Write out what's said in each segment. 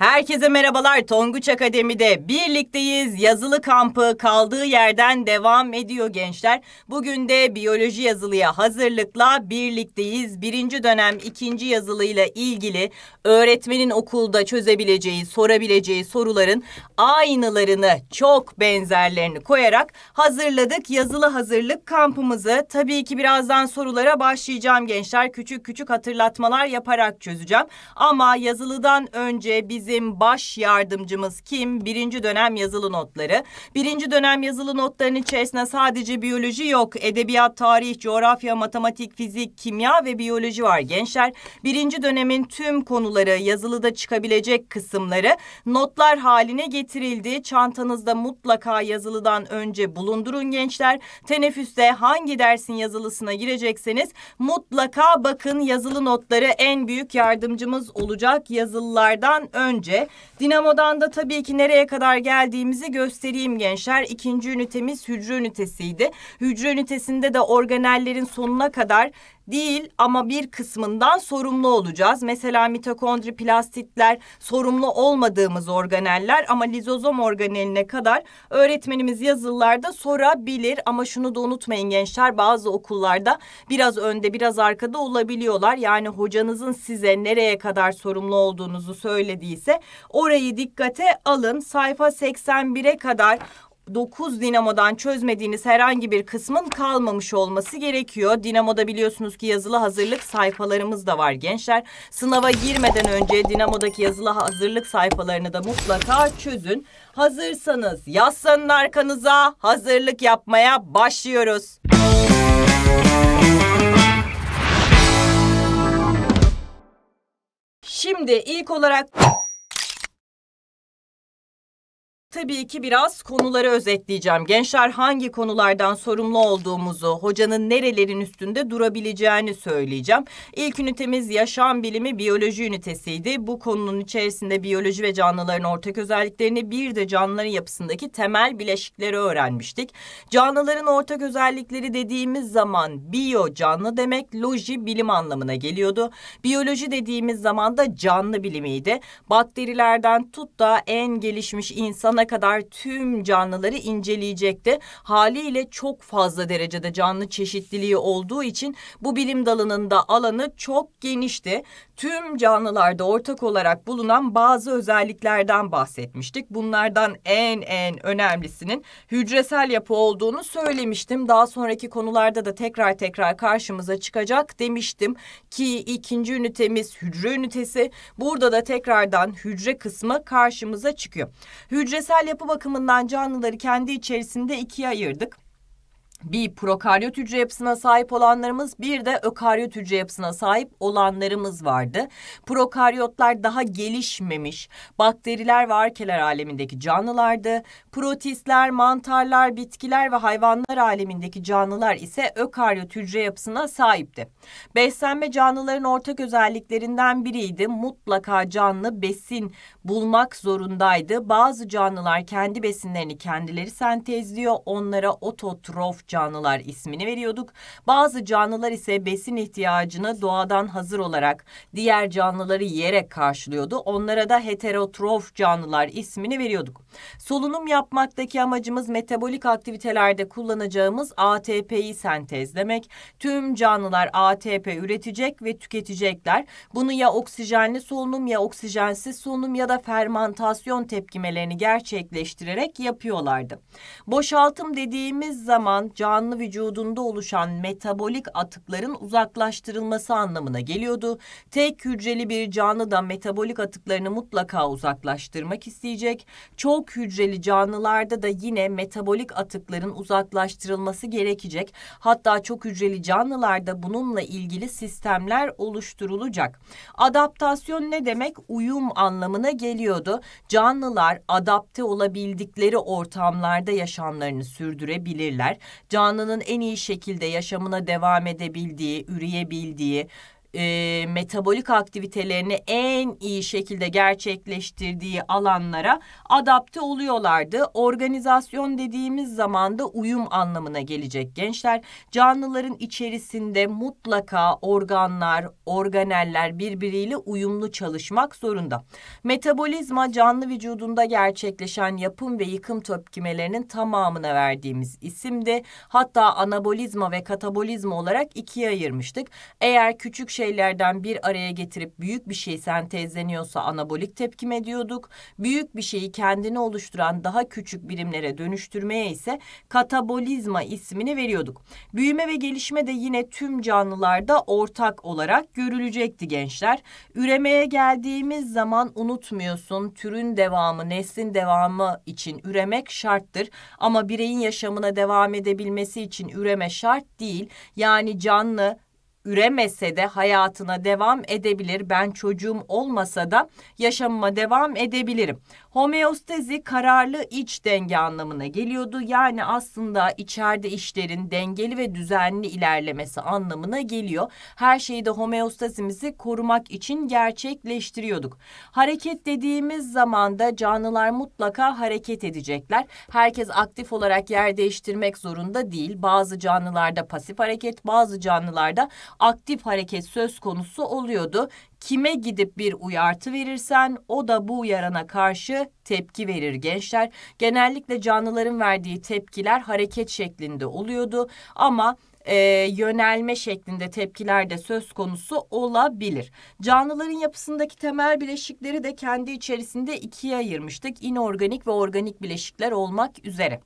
Herkese merhabalar. Tonguç Akademi'de birlikteyiz. Yazılı kampı kaldığı yerden devam ediyor gençler. Bugün de biyoloji yazılıya hazırlıkla birlikteyiz. Birinci dönem ikinci yazılıyla ilgili öğretmenin okulda çözebileceği, sorabileceği soruların aynılarını, çok benzerlerini koyarak hazırladık. Yazılı hazırlık kampımızı tabii ki birazdan sorulara başlayacağım gençler. Küçük küçük hatırlatmalar yaparak çözeceğim. Ama yazılıdan önce bizi bizim baş yardımcımız kim? Birinci dönem yazılı notları. Birinci dönem yazılı notların içerisinde sadece biyoloji yok. Edebiyat, tarih, coğrafya, matematik, fizik, kimya ve biyoloji var gençler. Birinci dönemin tüm konuları yazılıda çıkabilecek kısımları notlar haline getirildi. Çantanızda mutlaka yazılıdan önce bulundurun gençler. Teneffüste hangi dersin yazılısına girecekseniz mutlaka bakın yazılı notları en büyük yardımcımız olacak yazılılardan önce önce. Dinamo'dan da tabii ki nereye kadar geldiğimizi göstereyim gençler. İkinci ünitemiz hücre ünitesiydi. Hücre ünitesinde de organellerin sonuna kadar değil ama bir kısmından sorumlu olacağız. Mesela mitokondri plastitler sorumlu olmadığımız organeller ama lizozom organeline kadar öğretmenimiz yazılarda sorabilir. Ama şunu da unutmayın gençler bazı okullarda biraz önde biraz arkada olabiliyorlar. Yani hocanızın size nereye kadar sorumlu olduğunuzu söylediyse orayı dikkate alın. Sayfa 81'e kadar 9 dinamodan çözmediğiniz herhangi bir kısmın kalmamış olması gerekiyor. Dinamoda biliyorsunuz ki yazılı hazırlık sayfalarımız da var gençler. Sınava girmeden önce dinamodaki yazılı hazırlık sayfalarını da mutlaka çözün. Hazırsanız yaslanın arkanıza hazırlık yapmaya başlıyoruz. Şimdi ilk olarak Tabii ki biraz konuları özetleyeceğim. Gençler hangi konulardan sorumlu olduğumuzu, hocanın nerelerin üstünde durabileceğini söyleyeceğim. İlk ünitemiz yaşam bilimi biyoloji ünitesiydi. Bu konunun içerisinde biyoloji ve canlıların ortak özelliklerini bir de canlıların yapısındaki temel bileşikleri öğrenmiştik. Canlıların ortak özellikleri dediğimiz zaman biyo canlı demek, loji bilim anlamına geliyordu. Biyoloji dediğimiz zaman da canlı bilimiydi. Bakterilerden tut da en gelişmiş insan sonuna kadar tüm canlıları inceleyecekti. Haliyle çok fazla derecede canlı çeşitliliği olduğu için bu bilim dalının da alanı çok genişti. Tüm canlılarda ortak olarak bulunan bazı özelliklerden bahsetmiştik. Bunlardan en en önemlisinin hücresel yapı olduğunu söylemiştim. Daha sonraki konularda da tekrar tekrar karşımıza çıkacak demiştim ki ikinci ünitemiz hücre ünitesi. Burada da tekrardan hücre kısmı karşımıza çıkıyor. Hücresel Yüzeysel yapı bakımından canlıları kendi içerisinde ikiye ayırdık bir prokaryot hücre yapısına sahip olanlarımız bir de ökaryot hücre yapısına sahip olanlarımız vardı. Prokaryotlar daha gelişmemiş bakteriler ve arkeler alemindeki canlılardı. Protistler, mantarlar, bitkiler ve hayvanlar alemindeki canlılar ise ökaryot hücre yapısına sahipti. Beslenme canlıların ortak özelliklerinden biriydi. Mutlaka canlı besin bulmak zorundaydı. Bazı canlılar kendi besinlerini kendileri sentezliyor. Onlara ototrof canlılar ismini veriyorduk. Bazı canlılar ise besin ihtiyacını doğadan hazır olarak diğer canlıları yiyerek karşılıyordu. Onlara da heterotrof canlılar ismini veriyorduk. Solunum yapmaktaki amacımız metabolik aktivitelerde kullanacağımız ATP'yi sentezlemek. Tüm canlılar ATP üretecek ve tüketecekler. Bunu ya oksijenli solunum ya oksijensiz solunum ya da fermantasyon tepkimelerini gerçekleştirerek yapıyorlardı. Boşaltım dediğimiz zaman canlı vücudunda oluşan metabolik atıkların uzaklaştırılması anlamına geliyordu. Tek hücreli bir canlı da metabolik atıklarını mutlaka uzaklaştırmak isteyecek. Çok hücreli canlılarda da yine metabolik atıkların uzaklaştırılması gerekecek. Hatta çok hücreli canlılarda bununla ilgili sistemler oluşturulacak. Adaptasyon ne demek? Uyum anlamına geliyordu. Canlılar adapte olabildikleri ortamlarda yaşamlarını sürdürebilirler canlının en iyi şekilde yaşamına devam edebildiği, üreyebildiği, e, metabolik aktivitelerini en iyi şekilde gerçekleştirdiği alanlara adapte oluyorlardı. Organizasyon dediğimiz zaman da uyum anlamına gelecek gençler. Canlıların içerisinde mutlaka organlar, organeller birbiriyle uyumlu çalışmak zorunda. Metabolizma canlı vücudunda gerçekleşen yapım ve yıkım tepkimelerinin tamamına verdiğimiz isimdi. Hatta anabolizma ve katabolizma olarak ikiye ayırmıştık. Eğer küçük şeylerden bir araya getirip büyük bir şey sentezleniyorsa anabolik tepkime diyorduk. Büyük bir şeyi kendini oluşturan daha küçük birimlere dönüştürmeye ise katabolizma ismini veriyorduk. Büyüme ve gelişme de yine tüm canlılarda ortak olarak görülecekti gençler. Üremeye geldiğimiz zaman unutmuyorsun türün devamı, neslin devamı için üremek şarttır. Ama bireyin yaşamına devam edebilmesi için üreme şart değil. Yani canlı üremese de hayatına devam edebilir. Ben çocuğum olmasa da yaşamıma devam edebilirim. Homeostezi kararlı iç denge anlamına geliyordu. Yani aslında içeride işlerin dengeli ve düzenli ilerlemesi anlamına geliyor. Her şeyi de homeostazimizi korumak için gerçekleştiriyorduk. Hareket dediğimiz zaman da canlılar mutlaka hareket edecekler. Herkes aktif olarak yer değiştirmek zorunda değil. Bazı canlılarda pasif hareket, bazı canlılarda aktif hareket söz konusu oluyordu kime gidip bir uyartı verirsen o da bu uyarana karşı tepki verir gençler. Genellikle canlıların verdiği tepkiler hareket şeklinde oluyordu ama e, yönelme şeklinde tepkiler de söz konusu olabilir. Canlıların yapısındaki temel bileşikleri de kendi içerisinde ikiye ayırmıştık. İnorganik ve organik bileşikler olmak üzere.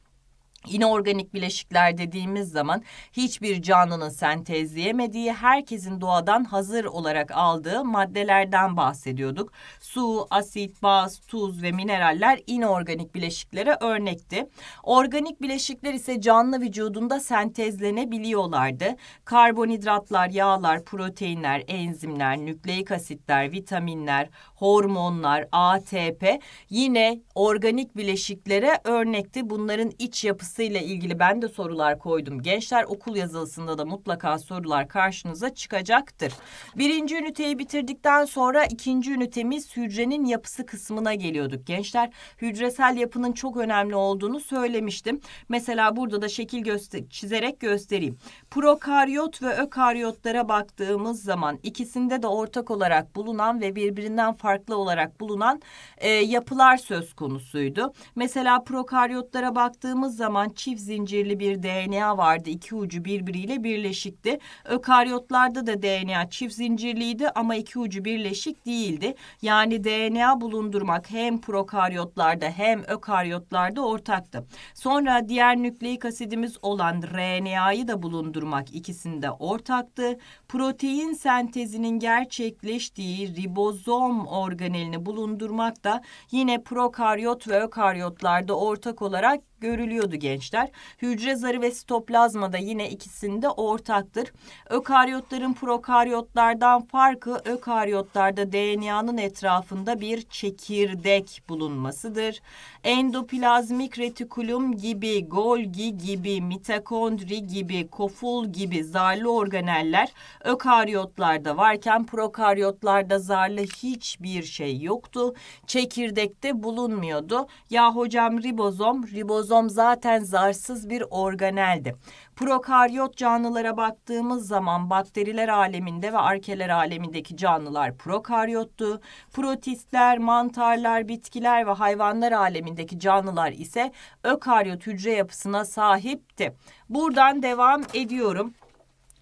İnorganik bileşikler dediğimiz zaman hiçbir canlının sentezleyemediği, herkesin doğadan hazır olarak aldığı maddelerden bahsediyorduk. Su, asit, baz, tuz ve mineraller inorganik bileşiklere örnekti. Organik bileşikler ise canlı vücudunda sentezlenebiliyorlardı. Karbonhidratlar, yağlar, proteinler, enzimler, nükleik asitler, vitaminler, hormonlar, ATP yine organik bileşiklere örnekti. Bunların iç yapısı yazılısıyla ilgili ben de sorular koydum. Gençler okul yazılısında da mutlaka sorular karşınıza çıkacaktır. Birinci üniteyi bitirdikten sonra ikinci ünitemiz hücrenin yapısı kısmına geliyorduk. Gençler hücresel yapının çok önemli olduğunu söylemiştim. Mesela burada da şekil göster çizerek göstereyim. Prokaryot ve ökaryotlara baktığımız zaman ikisinde de ortak olarak bulunan ve birbirinden farklı olarak bulunan e, yapılar söz konusuydu. Mesela prokaryotlara baktığımız zaman olan çift zincirli bir DNA vardı. İki ucu birbiriyle birleşikti. Ökaryotlarda da DNA çift zincirliydi ama iki ucu birleşik değildi. Yani DNA bulundurmak hem prokaryotlarda hem ökaryotlarda ortaktı. Sonra diğer nükleik asidimiz olan RNA'yı da bulundurmak ikisinde ortaktı. Protein sentezinin gerçekleştiği ribozom organelini bulundurmak da yine prokaryot ve ökaryotlarda ortak olarak görülüyordu gençler. Hücre zarı ve sitoplazma da yine ikisinde ortaktır. Ökaryotların prokaryotlardan farkı ökaryotlarda DNA'nın etrafında bir çekirdek bulunmasıdır. Endoplazmik retikulum gibi, Golgi gibi, mitokondri gibi, koful gibi zarlı organeller ökaryotlarda varken prokaryotlarda zarlı hiçbir şey yoktu. Çekirdekte bulunmuyordu. Ya hocam ribozom, ribozom kromozom zaten zarsız bir organeldi. Prokaryot canlılara baktığımız zaman bakteriler aleminde ve arkeler alemindeki canlılar prokaryottu. Protistler, mantarlar, bitkiler ve hayvanlar alemindeki canlılar ise ökaryot hücre yapısına sahipti. Buradan devam ediyorum.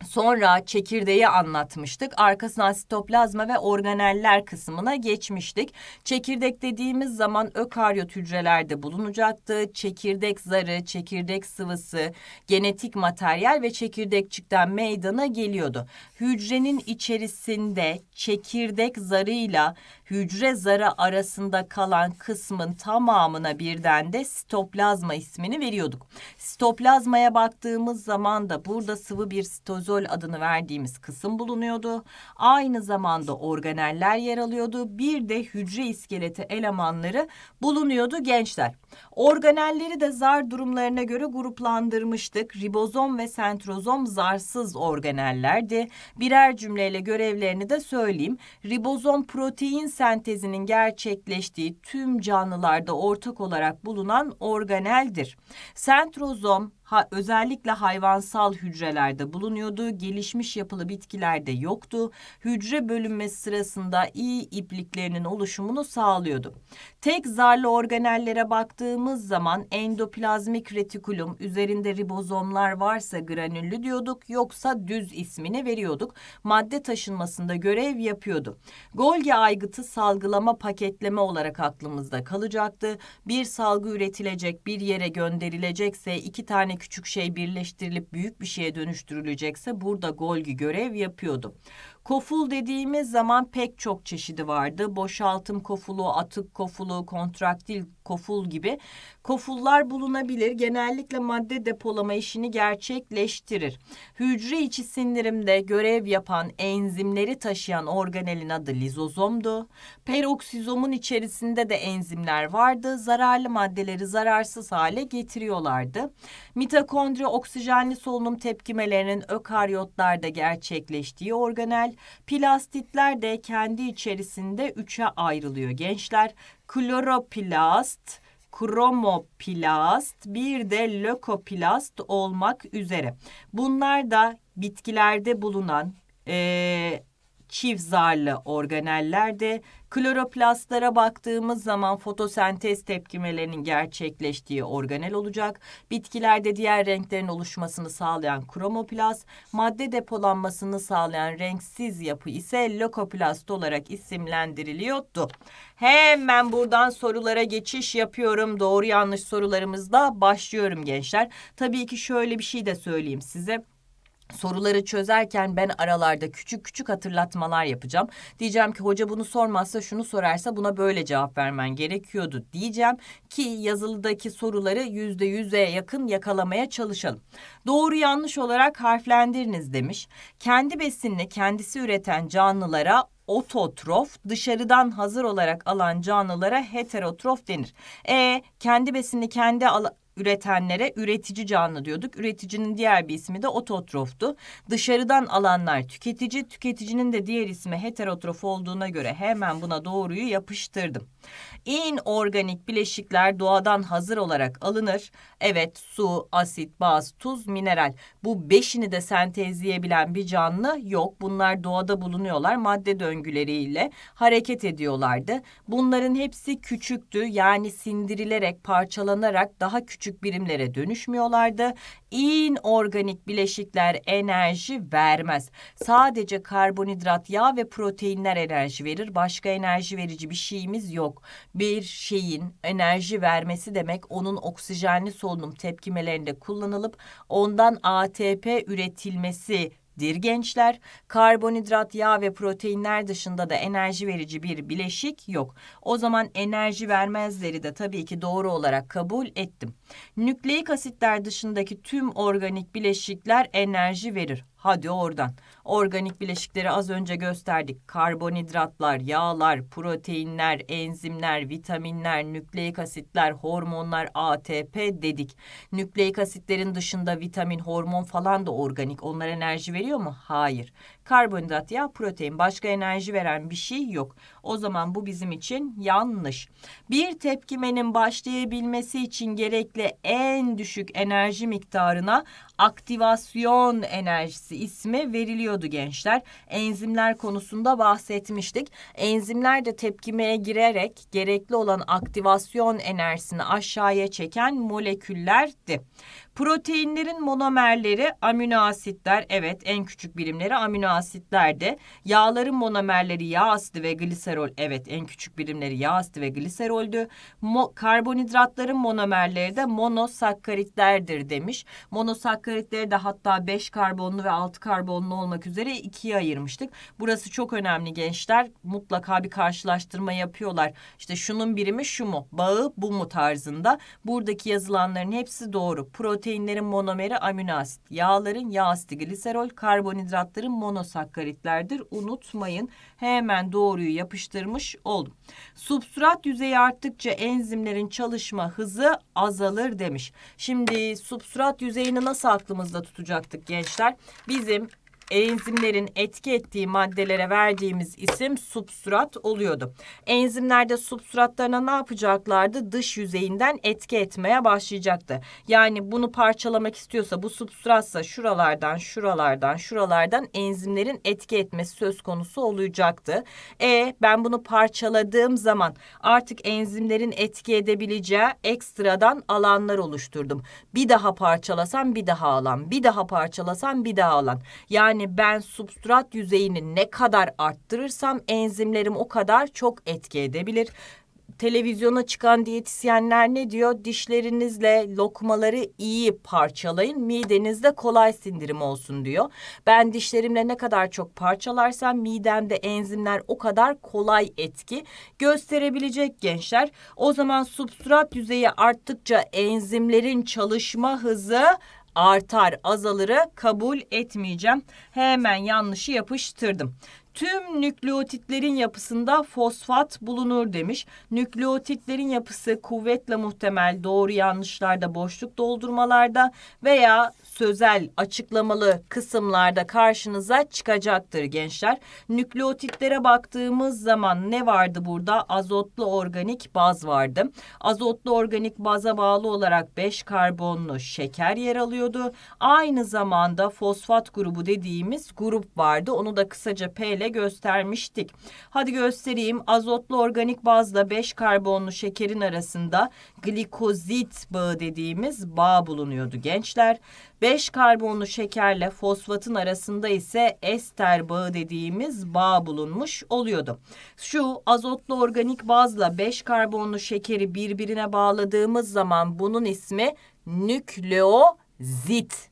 Sonra çekirdeği anlatmıştık. Arkasından sitoplazma ve organeller kısmına geçmiştik. Çekirdek dediğimiz zaman ökaryot hücrelerde bulunacaktı. Çekirdek zarı, çekirdek sıvısı, genetik materyal ve çekirdekçikten meydana geliyordu. Hücrenin içerisinde çekirdek zarıyla hücre zarı arasında kalan kısmın tamamına birden de sitoplazma ismini veriyorduk. Sitoplazmaya baktığımız zaman da burada sıvı bir sitozol adını verdiğimiz kısım bulunuyordu. Aynı zamanda organeller yer alıyordu. Bir de hücre iskeleti elemanları bulunuyordu gençler. Organelleri de zar durumlarına göre gruplandırmıştık. Ribozom ve sentrozom zarsız organellerdi. Birer cümleyle görevlerini de söyleyeyim. Ribozom protein sentezinin gerçekleştiği tüm canlılarda ortak olarak bulunan organeldir. Sentrozom, ha, özellikle hayvansal hücrelerde bulunuyordu. Gelişmiş yapılı bitkilerde yoktu. Hücre bölünmesi sırasında iyi ipliklerinin oluşumunu sağlıyordu. Tek zarlı organellere baktığımız zaman endoplazmik retikulum üzerinde ribozomlar varsa granüllü diyorduk yoksa düz ismini veriyorduk. Madde taşınmasında görev yapıyordu. Golgi aygıtı salgılama paketleme olarak aklımızda kalacaktı. Bir salgı üretilecek bir yere gönderilecekse iki tane küçük şey birleştirilip büyük bir şeye dönüştürülecekse burada Golgi görev yapıyordu. Koful dediğimiz zaman pek çok çeşidi vardı. Boşaltım kofulu, atık kofulu, kontraktil koful gibi Kofullar bulunabilir. Genellikle madde depolama işini gerçekleştirir. Hücre içi sindirimde görev yapan enzimleri taşıyan organelin adı lizozomdu. Peroksizomun içerisinde de enzimler vardı. Zararlı maddeleri zararsız hale getiriyorlardı. Mitokondri oksijenli solunum tepkimelerinin ökaryotlarda gerçekleştiği organel. Plastitler de kendi içerisinde üçe ayrılıyor gençler. Kloroplast, kromoplast, bir de lökoplast olmak üzere. Bunlar da bitkilerde bulunan e, çift zarlı organellerde Kloroplastlara baktığımız zaman fotosentez tepkimelerinin gerçekleştiği organel olacak. Bitkilerde diğer renklerin oluşmasını sağlayan kromoplast, madde depolanmasını sağlayan renksiz yapı ise lokoplast olarak isimlendiriliyordu. Hemen buradan sorulara geçiş yapıyorum. Doğru yanlış sorularımızla başlıyorum gençler. Tabii ki şöyle bir şey de söyleyeyim size soruları çözerken ben aralarda küçük küçük hatırlatmalar yapacağım. Diyeceğim ki hoca bunu sormazsa şunu sorarsa buna böyle cevap vermen gerekiyordu diyeceğim ki yazılıdaki soruları yüzde yüze yakın yakalamaya çalışalım. Doğru yanlış olarak harflendiriniz demiş. Kendi besinini kendisi üreten canlılara ototrof, dışarıdan hazır olarak alan canlılara heterotrof denir. E kendi besini kendi al üretenlere üretici canlı diyorduk. Üreticinin diğer bir ismi de ototroftu. Dışarıdan alanlar tüketici, tüketicinin de diğer ismi heterotrof olduğuna göre hemen buna doğruyu yapıştırdım. İnorganik bileşikler doğadan hazır olarak alınır. Evet su, asit, baz, tuz, mineral. Bu beşini de sentezleyebilen bir canlı yok. Bunlar doğada bulunuyorlar. Madde döngüleriyle hareket ediyorlardı. Bunların hepsi küçüktü. Yani sindirilerek, parçalanarak daha küçük küçük birimlere dönüşmüyorlardı. İnorganik bileşikler enerji vermez. Sadece karbonhidrat, yağ ve proteinler enerji verir. Başka enerji verici bir şeyimiz yok. Bir şeyin enerji vermesi demek onun oksijenli solunum tepkimelerinde kullanılıp ondan ATP üretilmesi dir gençler. Karbonhidrat, yağ ve proteinler dışında da enerji verici bir bileşik yok. O zaman enerji vermezleri de tabii ki doğru olarak kabul ettim. Nükleik asitler dışındaki tüm organik bileşikler enerji verir. Hadi oradan. Organik bileşikleri az önce gösterdik. Karbonhidratlar, yağlar, proteinler, enzimler, vitaminler, nükleik asitler, hormonlar, ATP dedik. Nükleik asitlerin dışında vitamin, hormon falan da organik. Onlar enerji veriyor mu? Hayır. Karbonhidrat, ya protein. Başka enerji veren bir şey yok. O zaman bu bizim için yanlış. Bir tepkimenin başlayabilmesi için gerekli en düşük enerji miktarına aktivasyon enerjisi ismi veriliyordu gençler. Enzimler konusunda bahsetmiştik. Enzimler de tepkimeye girerek gerekli olan aktivasyon enerjisini aşağıya çeken moleküllerdi. Proteinlerin monomerleri amino asitler evet en küçük birimleri amino asitlerde. Yağların monomerleri yağ asidi ve gliserol evet en küçük birimleri yağ asidi ve gliseroldü. Mo karbonhidratların monomerleri de monosakkaritlerdir demiş. Monosakkaritleri de hatta 5 karbonlu ve 6 karbonlu olmak üzere ikiye ayırmıştık. Burası çok önemli gençler. Mutlaka bir karşılaştırma yapıyorlar. İşte şunun birimi şu mu? Bağı bu mu tarzında. Buradaki yazılanların hepsi doğru. Protein proteinlerin monomeri amino asit, yağların yağ asidi gliserol, karbonhidratların monosakkaritlerdir. Unutmayın hemen doğruyu yapıştırmış oldum. Substrat yüzeyi arttıkça enzimlerin çalışma hızı azalır demiş. Şimdi substrat yüzeyini nasıl aklımızda tutacaktık gençler? Bizim enzimlerin etki ettiği maddelere verdiğimiz isim substrat oluyordu. Enzimlerde substratlarına ne yapacaklardı? Dış yüzeyinden etki etmeye başlayacaktı. Yani bunu parçalamak istiyorsa bu substratsa şuralardan, şuralardan, şuralardan enzimlerin etki etmesi söz konusu olacaktı. E ben bunu parçaladığım zaman artık enzimlerin etki edebileceği ekstradan alanlar oluşturdum. Bir daha parçalasam bir daha alan, bir daha parçalasam bir daha alan. Yani yani ben substrat yüzeyini ne kadar arttırırsam enzimlerim o kadar çok etki edebilir televizyona çıkan diyetisyenler ne diyor? Dişlerinizle lokmaları iyi parçalayın. Midenizde kolay sindirim olsun diyor. Ben dişlerimle ne kadar çok parçalarsam midemde enzimler o kadar kolay etki gösterebilecek gençler. O zaman substrat yüzeyi arttıkça enzimlerin çalışma hızı artar azalırı kabul etmeyeceğim. Hemen yanlışı yapıştırdım. Tüm nükleotitlerin yapısında fosfat bulunur demiş. Nükleotitlerin yapısı kuvvetle muhtemel doğru yanlışlarda, boşluk doldurmalarda veya sözel, açıklamalı kısımlarda karşınıza çıkacaktır gençler. Nükleotitlere baktığımız zaman ne vardı burada? Azotlu organik baz vardı. Azotlu organik baza bağlı olarak 5 karbonlu şeker yer alıyordu. Aynı zamanda fosfat grubu dediğimiz grup vardı. Onu da kısaca P ile göstermiştik. Hadi göstereyim. Azotlu organik bazda 5 karbonlu şekerin arasında glikozit bağı dediğimiz bağ bulunuyordu gençler. 5 karbonlu şekerle fosfatın arasında ise ester bağı dediğimiz bağ bulunmuş oluyordu. Şu azotlu organik bazla 5 karbonlu şekeri birbirine bağladığımız zaman bunun ismi nükleozit.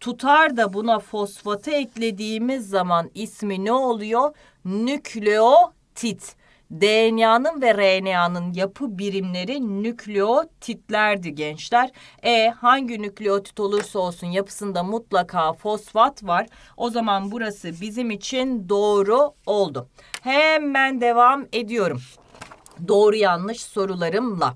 Tutar da buna fosfatı eklediğimiz zaman ismi ne oluyor? Nükleotit. DNA'nın ve RNA'nın yapı birimleri nükleotitlerdi gençler. E hangi nükleotit olursa olsun yapısında mutlaka fosfat var. O zaman burası bizim için doğru oldu. Hemen devam ediyorum. Doğru yanlış sorularımla.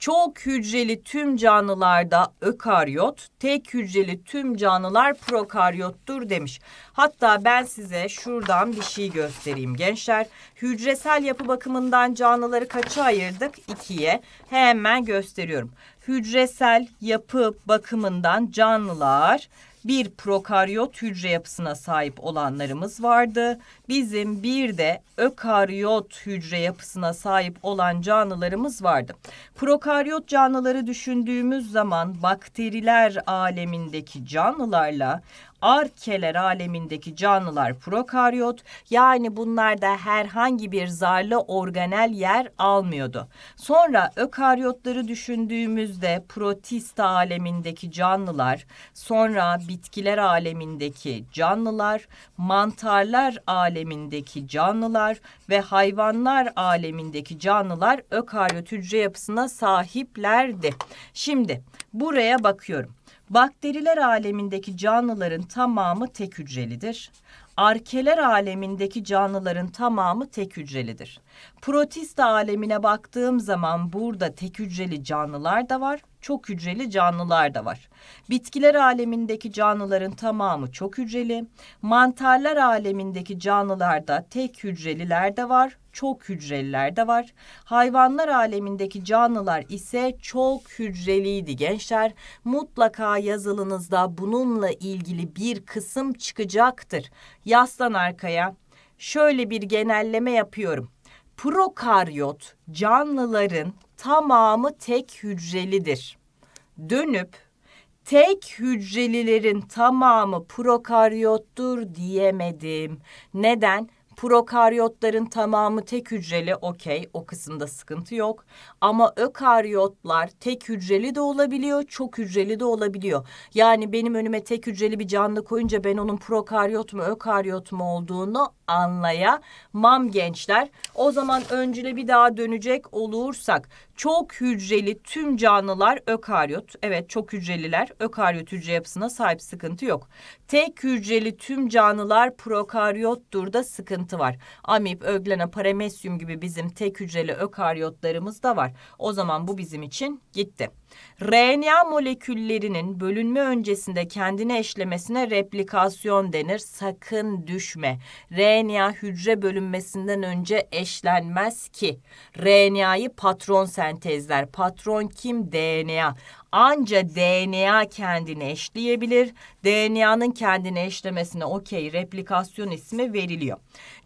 Çok hücreli tüm canlılarda ökaryot, tek hücreli tüm canlılar prokaryottur demiş. Hatta ben size şuradan bir şey göstereyim gençler. Hücresel yapı bakımından canlıları kaça ayırdık? İkiye. Hemen gösteriyorum. Hücresel yapı bakımından canlılar bir prokaryot hücre yapısına sahip olanlarımız vardı. Bizim bir de ökaryot hücre yapısına sahip olan canlılarımız vardı. Prokaryot canlıları düşündüğümüz zaman bakteriler alemindeki canlılarla arkeler alemindeki canlılar prokaryot yani bunlarda herhangi bir zarlı organel yer almıyordu. Sonra ökaryotları düşündüğümüzde protista alemindeki canlılar, sonra bitkiler alemindeki canlılar, mantarlar alemindeki canlılar ve hayvanlar alemindeki canlılar ökaryot hücre yapısına sahiplerdi. Şimdi buraya bakıyorum. Bakteriler alemindeki canlıların tamamı tek hücrelidir. Arkeler alemindeki canlıların tamamı tek hücrelidir. Protista alemine baktığım zaman burada tek hücreli canlılar da var, çok hücreli canlılar da var. Bitkiler alemindeki canlıların tamamı çok hücreli. Mantarlar alemindeki canlılarda tek hücreliler de var, çok hücreliler de var. Hayvanlar alemindeki canlılar ise çok hücreliydi gençler. Mutlaka yazılınızda bununla ilgili bir kısım çıkacaktır. Yaslan arkaya. Şöyle bir genelleme yapıyorum. Prokaryot canlıların tamamı tek hücrelidir. Dönüp tek hücrelilerin tamamı prokaryottur diyemedim. Neden? Prokaryotların tamamı tek hücreli okey o kısımda sıkıntı yok. Ama ökaryotlar tek hücreli de olabiliyor, çok hücreli de olabiliyor. Yani benim önüme tek hücreli bir canlı koyunca ben onun prokaryot mu, ökaryot mu olduğunu anlayamam gençler. O zaman öncüle bir daha dönecek olursak çok hücreli tüm canlılar ökaryot. Evet çok hücreliler ökaryot hücre yapısına sahip sıkıntı yok. Tek hücreli tüm canlılar prokaryottur da sıkıntı var. Amip, öglena, paramesyum gibi bizim tek hücreli ökaryotlarımız da var var. O zaman bu bizim için gitti. RNA moleküllerinin bölünme öncesinde kendini eşlemesine replikasyon denir. Sakın düşme. RNA hücre bölünmesinden önce eşlenmez ki. RNA'yı patron sentezler. Patron kim? DNA. Anca DNA kendini eşleyebilir. DNA'nın kendini eşlemesine okey replikasyon ismi veriliyor.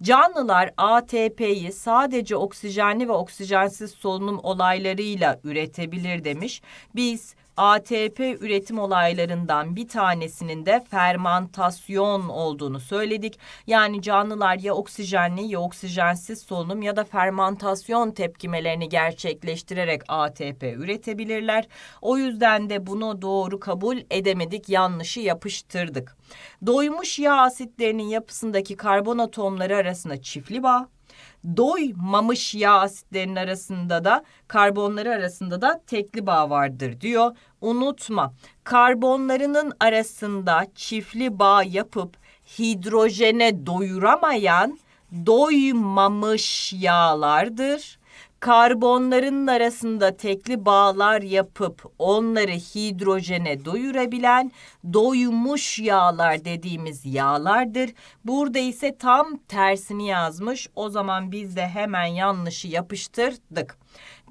Canlılar ATP'yi sadece oksijenli ve oksijensiz solunum olaylarıyla üretebilir demiş. Biz ATP üretim olaylarından bir tanesinin de fermantasyon olduğunu söyledik. Yani canlılar ya oksijenli ya oksijensiz solunum ya da fermantasyon tepkimelerini gerçekleştirerek ATP üretebilirler. O yüzden de bunu doğru kabul edemedik, yanlışı yapıştırdık. Doymuş yağ asitlerinin yapısındaki karbon atomları arasında çiftli bağ Doymamış yağ asitlerinin arasında da karbonları arasında da tekli bağ vardır diyor. Unutma karbonlarının arasında çiftli bağ yapıp hidrojene doyuramayan doymamış yağlardır karbonların arasında tekli bağlar yapıp onları hidrojene doyurabilen doymuş yağlar dediğimiz yağlardır. Burada ise tam tersini yazmış. O zaman biz de hemen yanlışı yapıştırdık.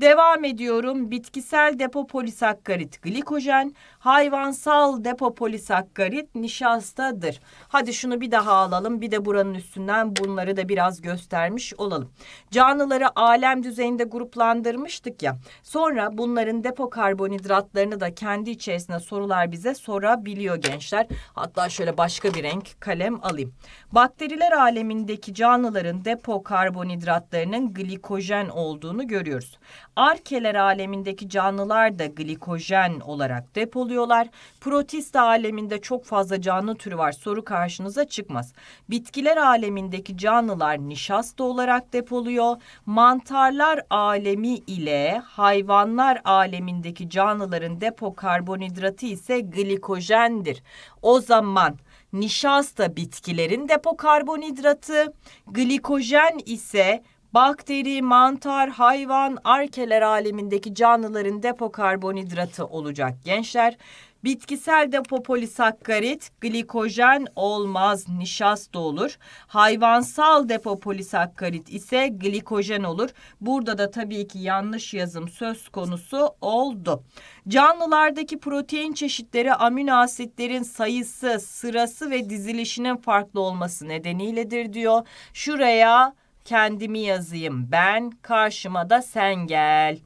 Devam ediyorum. Bitkisel depo polisakkarit glikojen Hayvansal depo polisakkarit nişastadır. Hadi şunu bir daha alalım. Bir de buranın üstünden bunları da biraz göstermiş olalım. Canlıları alem düzeyinde gruplandırmıştık ya. Sonra bunların depo karbonhidratlarını da kendi içerisinde sorular bize sorabiliyor gençler. Hatta şöyle başka bir renk kalem alayım. Bakteriler alemindeki canlıların depo karbonhidratlarının glikojen olduğunu görüyoruz. Arkeler alemindeki canlılar da glikojen olarak depoluyorlar. Protista aleminde çok fazla canlı türü var. Soru karşınıza çıkmaz. Bitkiler alemindeki canlılar nişasta olarak depoluyor. Mantarlar alemi ile hayvanlar alemindeki canlıların depo karbonhidratı ise glikojendir. O zaman nişasta bitkilerin depo karbonhidratı, glikojen ise bakteri, mantar, hayvan, arkeler alemindeki canlıların depo karbonhidratı olacak gençler. Bitkisel depo polisakkarit, glikojen olmaz, nişasta olur. Hayvansal depo polisakkarit ise glikojen olur. Burada da tabii ki yanlış yazım söz konusu oldu. Canlılardaki protein çeşitleri amino asitlerin sayısı, sırası ve dizilişinin farklı olması nedeniyledir diyor. Şuraya kendimi yazayım ben karşıma da sen gel.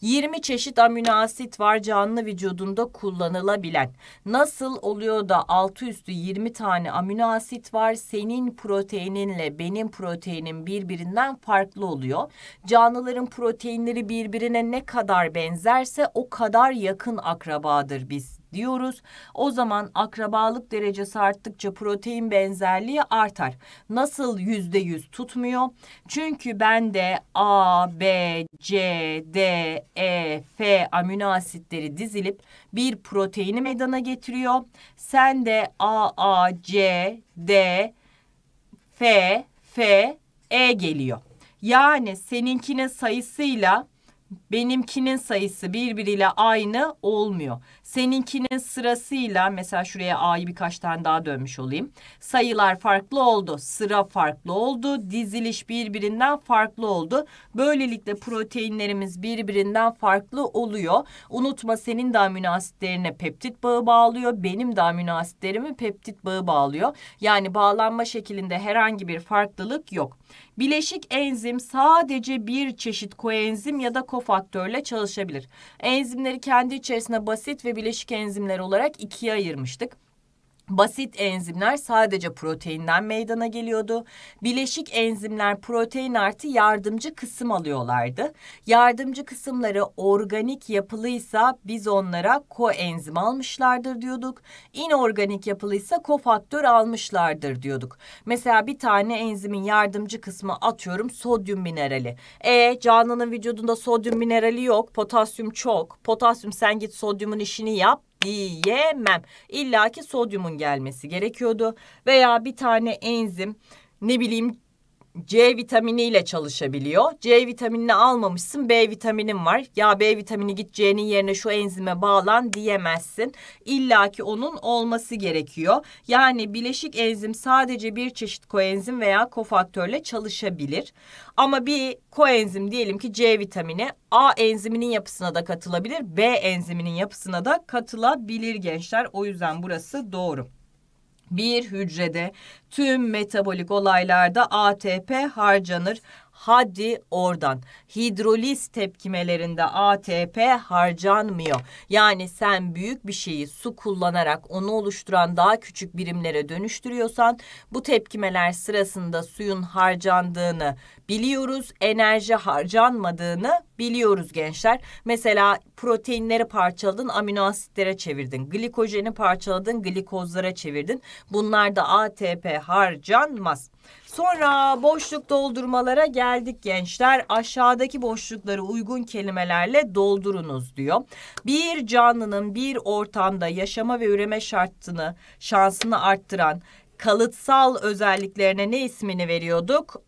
20 çeşit amino asit var canlı vücudunda kullanılabilen. Nasıl oluyor da altı üstü 20 tane amino asit var? Senin proteininle benim proteinim birbirinden farklı oluyor. Canlıların proteinleri birbirine ne kadar benzerse o kadar yakın akrabadır biz diyoruz. O zaman akrabalık derecesi arttıkça protein benzerliği artar. Nasıl yüzde yüz tutmuyor? Çünkü bende A, B, C, D, E, F amino asitleri dizilip bir proteini meydana getiriyor. Sen de A, A, C, D, F, F, E geliyor. Yani seninkinin sayısıyla benimkinin sayısı birbiriyle aynı olmuyor. Seninkinin sırasıyla mesela şuraya A'yı birkaç tane daha dönmüş olayım. Sayılar farklı oldu. Sıra farklı oldu. Diziliş birbirinden farklı oldu. Böylelikle proteinlerimiz birbirinden farklı oluyor. Unutma senin de asitlerine peptit bağı bağlıyor. Benim de aminoasitlerimi peptit bağı bağlıyor. Yani bağlanma şeklinde herhangi bir farklılık yok. Bileşik enzim sadece bir çeşit koenzim ya da kofaktörle çalışabilir. Enzimleri kendi içerisinde basit ve bileşik enzimler olarak ikiye ayırmıştık. Basit enzimler sadece proteinden meydana geliyordu. Bileşik enzimler protein artı yardımcı kısım alıyorlardı. Yardımcı kısımları organik yapılıysa biz onlara koenzim almışlardır diyorduk. İnorganik yapılıysa kofaktör almışlardır diyorduk. Mesela bir tane enzimin yardımcı kısmı atıyorum sodyum minerali. E canlının vücudunda sodyum minerali yok, potasyum çok. Potasyum sen git sodyumun işini yap diyemem. İlla ki sodyumun gelmesi gerekiyordu. Veya bir tane enzim ne bileyim C vitamini ile çalışabiliyor. C vitaminini almamışsın B vitaminin var. Ya B vitamini git C'nin yerine şu enzime bağlan diyemezsin. İlla ki onun olması gerekiyor. Yani bileşik enzim sadece bir çeşit koenzim veya kofaktörle çalışabilir. Ama bir koenzim diyelim ki C vitamini A enziminin yapısına da katılabilir. B enziminin yapısına da katılabilir gençler. O yüzden burası doğru. Bir hücrede tüm metabolik olaylarda ATP harcanır. Hadi oradan. Hidroliz tepkimelerinde ATP harcanmıyor. Yani sen büyük bir şeyi su kullanarak onu oluşturan daha küçük birimlere dönüştürüyorsan bu tepkimeler sırasında suyun harcandığını biliyoruz. Enerji harcanmadığını biliyoruz gençler. Mesela proteinleri parçaladın, amino asitlere çevirdin. Glikojeni parçaladın, glikozlara çevirdin. Bunlar da ATP harcanmaz. Sonra boşluk doldurmalara geldik gençler. Aşağıdaki boşlukları uygun kelimelerle doldurunuz diyor. Bir canlının bir ortamda yaşama ve üreme şartını, şansını arttıran kalıtsal özelliklerine ne ismini veriyorduk?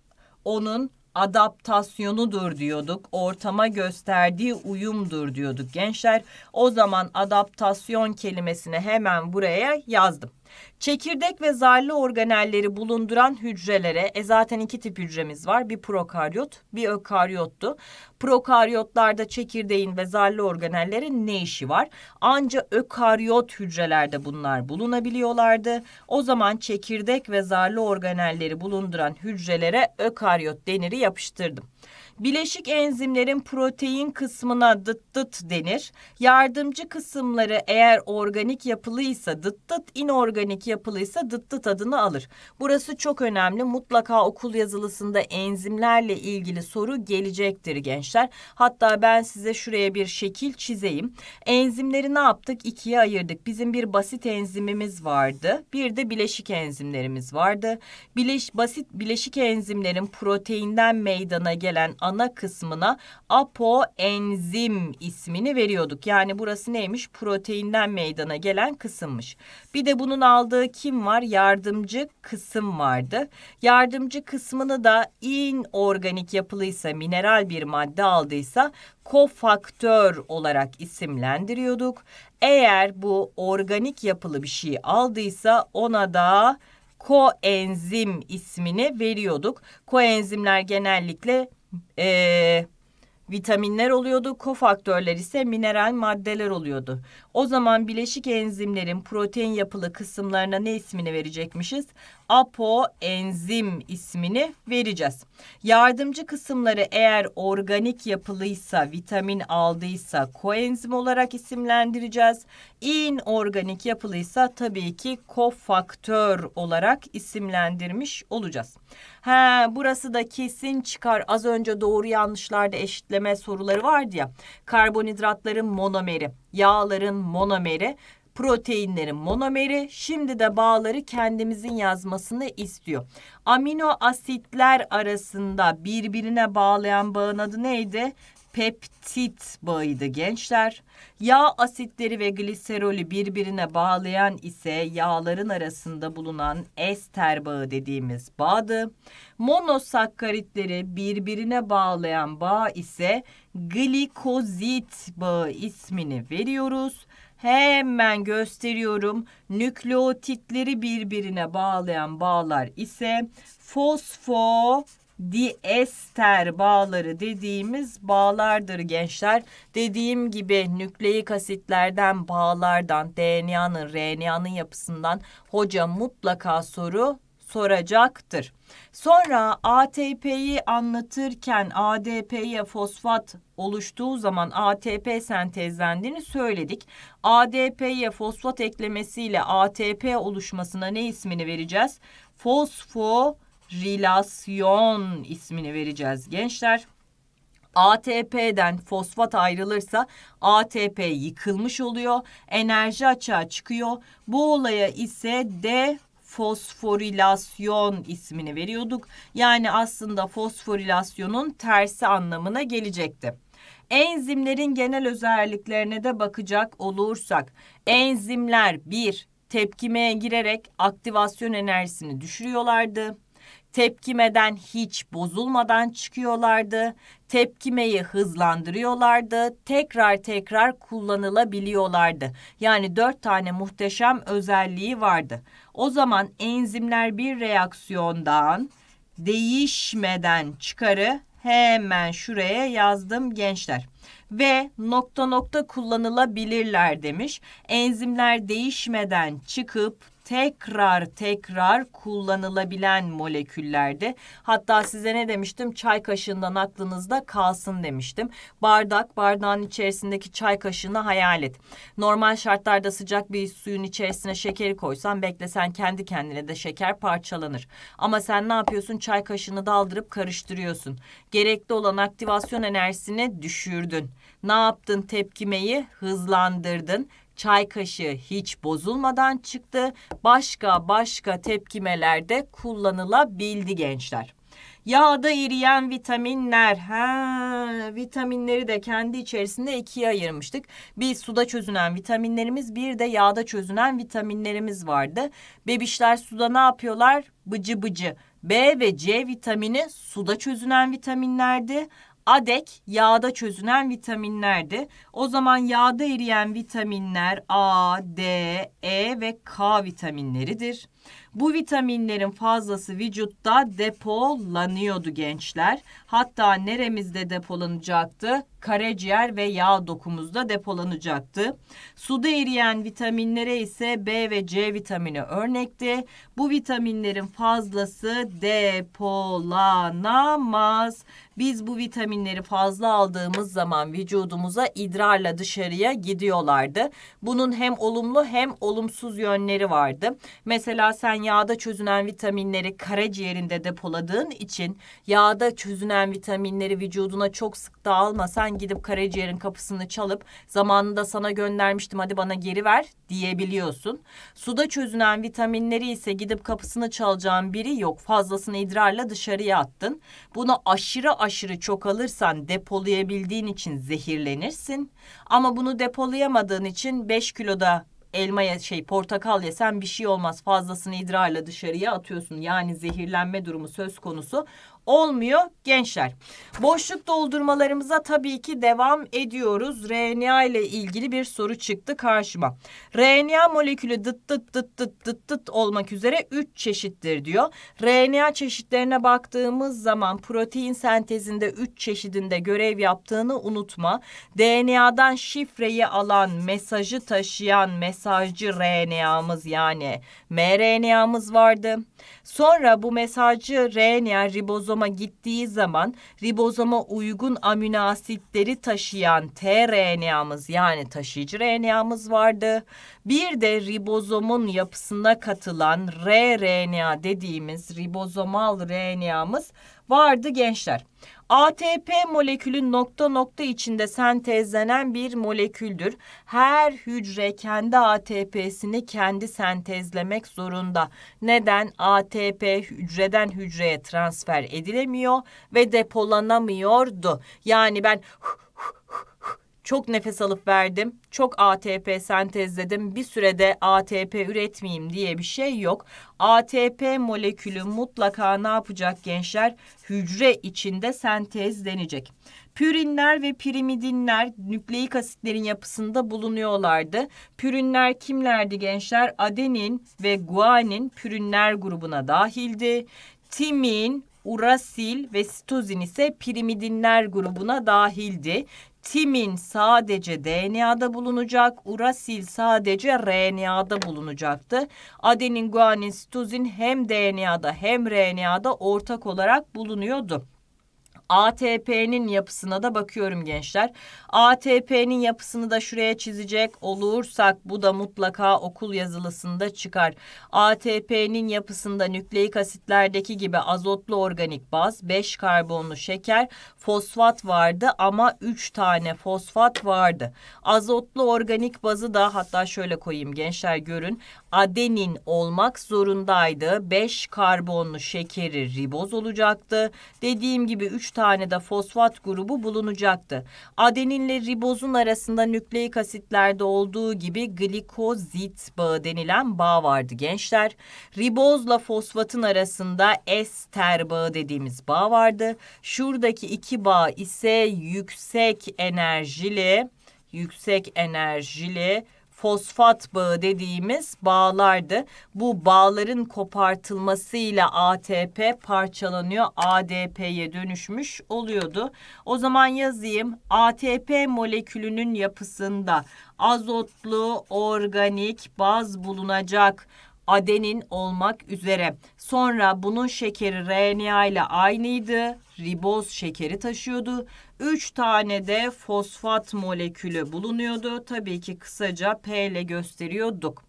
Onun adaptasyonudur diyorduk. Ortama gösterdiği uyumdur diyorduk gençler. O zaman adaptasyon kelimesini hemen buraya yazdım. Çekirdek ve zarlı organelleri bulunduran hücrelere e zaten iki tip hücremiz var. Bir prokaryot, bir ökaryottu. Prokaryotlarda çekirdeğin ve zarlı organellerin ne işi var? Anca ökaryot hücrelerde bunlar bulunabiliyorlardı. O zaman çekirdek ve zarlı organelleri bulunduran hücrelere ökaryot deniri yapıştırdım. Bileşik enzimlerin protein kısmına dıt dıt denir. Yardımcı kısımları eğer organik yapılıysa dıt dıt, inorganik yapılıysa dıt dıt adını alır. Burası çok önemli. Mutlaka okul yazılısında enzimlerle ilgili soru gelecektir gençler. Hatta ben size şuraya bir şekil çizeyim. Enzimleri ne yaptık? İkiye ayırdık. Bizim bir basit enzimimiz vardı. Bir de bileşik enzimlerimiz vardı. Bileş, basit bileşik enzimlerin proteinden meydana gelen ana kısmına apoenzim ismini veriyorduk. Yani burası neymiş? Proteinden meydana gelen kısımmış. Bir de bunun aldığı kim var? Yardımcı kısım vardı. Yardımcı kısmını da inorganik yapılıysa, mineral bir madde aldıysa kofaktör olarak isimlendiriyorduk. Eğer bu organik yapılı bir şey aldıysa ona da koenzim ismini veriyorduk. Koenzimler genellikle e, vitaminler oluyordu. Kofaktörler ise mineral maddeler oluyordu. O zaman bileşik enzimlerin protein yapılı kısımlarına ne ismini verecekmişiz? Apoenzim ismini vereceğiz. Yardımcı kısımları eğer organik yapılıysa, vitamin aldıysa koenzim olarak isimlendireceğiz. İnorganik yapılıysa tabii ki kofaktör olarak isimlendirmiş olacağız. He, burası da kesin çıkar. Az önce doğru yanlışlarda eşitleme soruları vardı ya. Karbonhidratların monomeri yağların monomeri, proteinlerin monomeri. Şimdi de bağları kendimizin yazmasını istiyor. Amino asitler arasında birbirine bağlayan bağın adı neydi? peptit bağıydı gençler. Yağ asitleri ve gliserolü birbirine bağlayan ise yağların arasında bulunan ester bağı dediğimiz bağdı. Monosakkaritleri birbirine bağlayan bağ ise glikozit bağı ismini veriyoruz. Hemen gösteriyorum. Nükleotitleri birbirine bağlayan bağlar ise fosfo diester bağları dediğimiz bağlardır gençler. Dediğim gibi nükleik asitlerden, bağlardan, DNA'nın, RNA'nın yapısından hoca mutlaka soru soracaktır. Sonra ATP'yi anlatırken ADP'ye fosfat oluştuğu zaman ATP sentezlendiğini söyledik. ADP'ye fosfat eklemesiyle ATP oluşmasına ne ismini vereceğiz? Fosfo rilasyon ismini vereceğiz gençler. ATP'den fosfat ayrılırsa ATP yıkılmış oluyor. Enerji açığa çıkıyor. Bu olaya ise defosforilasyon ismini veriyorduk. Yani aslında fosforilasyonun tersi anlamına gelecekti. Enzimlerin genel özelliklerine de bakacak olursak enzimler bir tepkimeye girerek aktivasyon enerjisini düşürüyorlardı. Tepkimeden hiç bozulmadan çıkıyorlardı. Tepkimeyi hızlandırıyorlardı. Tekrar tekrar kullanılabiliyorlardı. Yani dört tane muhteşem özelliği vardı. O zaman enzimler bir reaksiyondan değişmeden çıkarı hemen şuraya yazdım gençler. Ve nokta nokta kullanılabilirler demiş. Enzimler değişmeden çıkıp tekrar tekrar kullanılabilen moleküllerdi. Hatta size ne demiştim? Çay kaşığından aklınızda kalsın demiştim. Bardak, bardağın içerisindeki çay kaşığını hayal et. Normal şartlarda sıcak bir suyun içerisine şekeri koysan beklesen kendi kendine de şeker parçalanır. Ama sen ne yapıyorsun? Çay kaşığını daldırıp karıştırıyorsun. Gerekli olan aktivasyon enerjisini düşürdün. Ne yaptın tepkimeyi? Hızlandırdın Çay kaşığı hiç bozulmadan çıktı. Başka başka tepkimelerde kullanılabildi gençler. Yağda eriyen vitaminler. Ha, vitaminleri de kendi içerisinde ikiye ayırmıştık. Bir suda çözünen vitaminlerimiz, bir de yağda çözünen vitaminlerimiz vardı. Bebişler suda ne yapıyorlar? Bıcı bıcı. B ve C vitamini suda çözünen vitaminlerdi adek yağda çözünen vitaminlerdi. O zaman yağda eriyen vitaminler A, D, E ve K vitaminleridir. Bu vitaminlerin fazlası vücutta depolanıyordu gençler. Hatta neremizde depolanacaktı? Karaciğer ve yağ dokumuzda depolanacaktı. Suda eriyen vitaminlere ise B ve C vitamini örnekti. Bu vitaminlerin fazlası depolanamaz. Biz bu vitaminleri fazla aldığımız zaman vücudumuza idrarla dışarıya gidiyorlardı. Bunun hem olumlu hem olumsuz yönleri vardı. Mesela esasen yağda çözünen vitaminleri karaciğerinde depoladığın için yağda çözünen vitaminleri vücuduna çok sık dağılmasan gidip karaciğerin kapısını çalıp zamanında sana göndermiştim hadi bana geri ver diyebiliyorsun. Suda çözünen vitaminleri ise gidip kapısını çalacağın biri yok fazlasını idrarla dışarıya attın. Bunu aşırı aşırı çok alırsan depolayabildiğin için zehirlenirsin ama bunu depolayamadığın için 5 kiloda elma ye, şey portakal yesen bir şey olmaz fazlasını idrarla dışarıya atıyorsun. Yani zehirlenme durumu söz konusu olmuyor gençler. Boşluk doldurmalarımıza tabii ki devam ediyoruz. RNA ile ilgili bir soru çıktı karşıma. RNA molekülü dıt dıt dıt dıt dıt dıt olmak üzere 3 çeşittir diyor. RNA çeşitlerine baktığımız zaman protein sentezinde 3 çeşidinde görev yaptığını unutma. DNA'dan şifreyi alan, mesajı taşıyan mesajcı RNA'mız yani mRNA'mız vardı. Sonra bu mesajcı RNA ribozom ribozoma gittiği zaman ribozoma uygun amino taşıyan tRNA'mız yani taşıyıcı RNA'mız vardı. Bir de ribozomun yapısına katılan rRNA dediğimiz ribozomal RNA'mız vardı gençler. ATP molekülü nokta nokta içinde sentezlenen bir moleküldür. Her hücre kendi ATP'sini kendi sentezlemek zorunda. Neden? ATP hücreden hücreye transfer edilemiyor ve depolanamıyordu. Yani ben çok nefes alıp verdim. Çok ATP sentezledim. Bir sürede ATP üretmeyeyim diye bir şey yok. ATP molekülü mutlaka ne yapacak gençler? Hücre içinde sentezlenecek. Pürinler ve pirimidinler nükleik asitlerin yapısında bulunuyorlardı. Pürinler kimlerdi gençler? Adenin ve guanin pürinler grubuna dahildi. Timin, urasil ve sitozin ise pirimidinler grubuna dahildi timin sadece DNA'da bulunacak, urasil sadece RNA'da bulunacaktı. Adenin, guanin, sitozin hem DNA'da hem RNA'da ortak olarak bulunuyordu. ATP'nin yapısına da bakıyorum gençler. ATP'nin yapısını da şuraya çizecek olursak bu da mutlaka okul yazılısında çıkar. ATP'nin yapısında nükleik asitlerdeki gibi azotlu organik baz, 5 karbonlu şeker, fosfat vardı ama 3 tane fosfat vardı. Azotlu organik bazı da hatta şöyle koyayım gençler görün. Adenin olmak zorundaydı. 5 karbonlu şekeri riboz olacaktı. Dediğim gibi 3 tane de fosfat grubu bulunacaktı. Adeninle ribozun arasında nükleik asitlerde olduğu gibi glikozit bağı denilen bağ vardı gençler. Ribozla fosfatın arasında ester bağı dediğimiz bağ vardı. Şuradaki iki bağ ise yüksek enerjili yüksek enerjili fosfat bağı dediğimiz bağlardı. Bu bağların kopartılmasıyla ATP parçalanıyor, ADP'ye dönüşmüş oluyordu. O zaman yazayım ATP molekülünün yapısında azotlu organik baz bulunacak adenin olmak üzere. Sonra bunun şekeri RNA ile aynıydı. Riboz şekeri taşıyordu. 3 tane de fosfat molekülü bulunuyordu. Tabii ki kısaca P ile gösteriyorduk.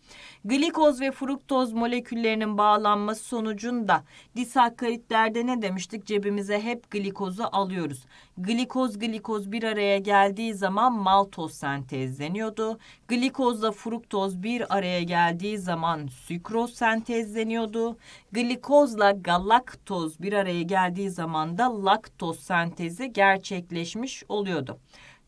Glikoz ve fruktoz moleküllerinin bağlanması sonucunda disakkaritlerde ne demiştik? Cebimize hep glikozu alıyoruz. Glikoz glikoz bir araya geldiği zaman maltoz sentezleniyordu. Glikozla fruktoz bir araya geldiği zaman sükroz sentezleniyordu. Glikozla galaktoz bir araya geldiği zaman da laktoz sentezi gerçekleşmiş oluyordu.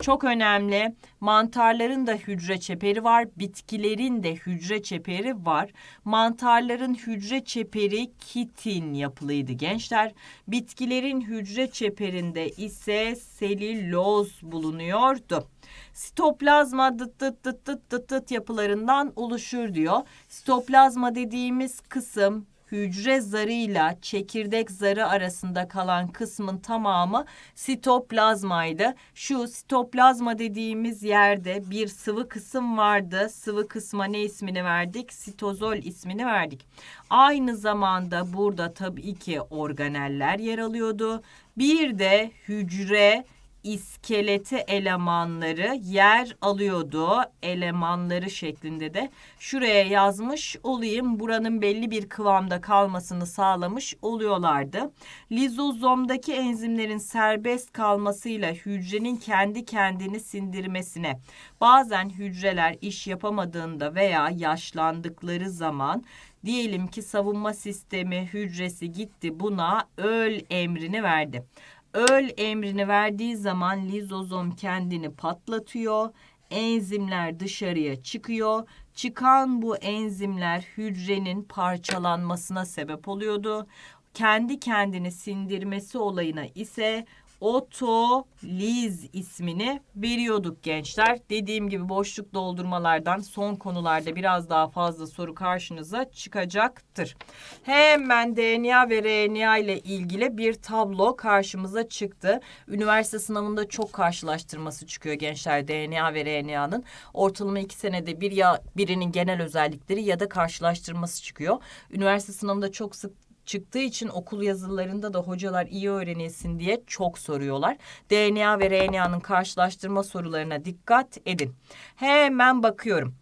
Çok önemli. Mantarların da hücre çeperi var. Bitkilerin de hücre çeperi var. Mantarların hücre çeperi kitin yapılıydı gençler. Bitkilerin hücre çeperinde ise selüloz bulunuyordu. Sitoplazma dıt dıt dıt dıt dıt dıt yapılarından oluşur diyor. Sitoplazma dediğimiz kısım hücre zarıyla çekirdek zarı arasında kalan kısmın tamamı sitoplazmaydı. Şu sitoplazma dediğimiz yerde bir sıvı kısım vardı. Sıvı kısma ne ismini verdik? Sitozol ismini verdik. Aynı zamanda burada tabii ki organeller yer alıyordu. Bir de hücre iskeleti elemanları yer alıyordu. Elemanları şeklinde de şuraya yazmış olayım. Buranın belli bir kıvamda kalmasını sağlamış oluyorlardı. Lizozomdaki enzimlerin serbest kalmasıyla hücrenin kendi kendini sindirmesine bazen hücreler iş yapamadığında veya yaşlandıkları zaman Diyelim ki savunma sistemi hücresi gitti buna öl emrini verdi öl emrini verdiği zaman lizozom kendini patlatıyor. Enzimler dışarıya çıkıyor. Çıkan bu enzimler hücrenin parçalanmasına sebep oluyordu. Kendi kendini sindirmesi olayına ise otoliz ismini veriyorduk gençler. Dediğim gibi boşluk doldurmalardan son konularda biraz daha fazla soru karşınıza çıkacaktır. Hemen DNA ve RNA ile ilgili bir tablo karşımıza çıktı. Üniversite sınavında çok karşılaştırması çıkıyor gençler DNA ve RNA'nın. Ortalama iki senede bir ya birinin genel özellikleri ya da karşılaştırması çıkıyor. Üniversite sınavında çok sık çıktığı için okul yazılarında da hocalar iyi öğrenilsin diye çok soruyorlar. DNA ve RNA'nın karşılaştırma sorularına dikkat edin. Hemen bakıyorum.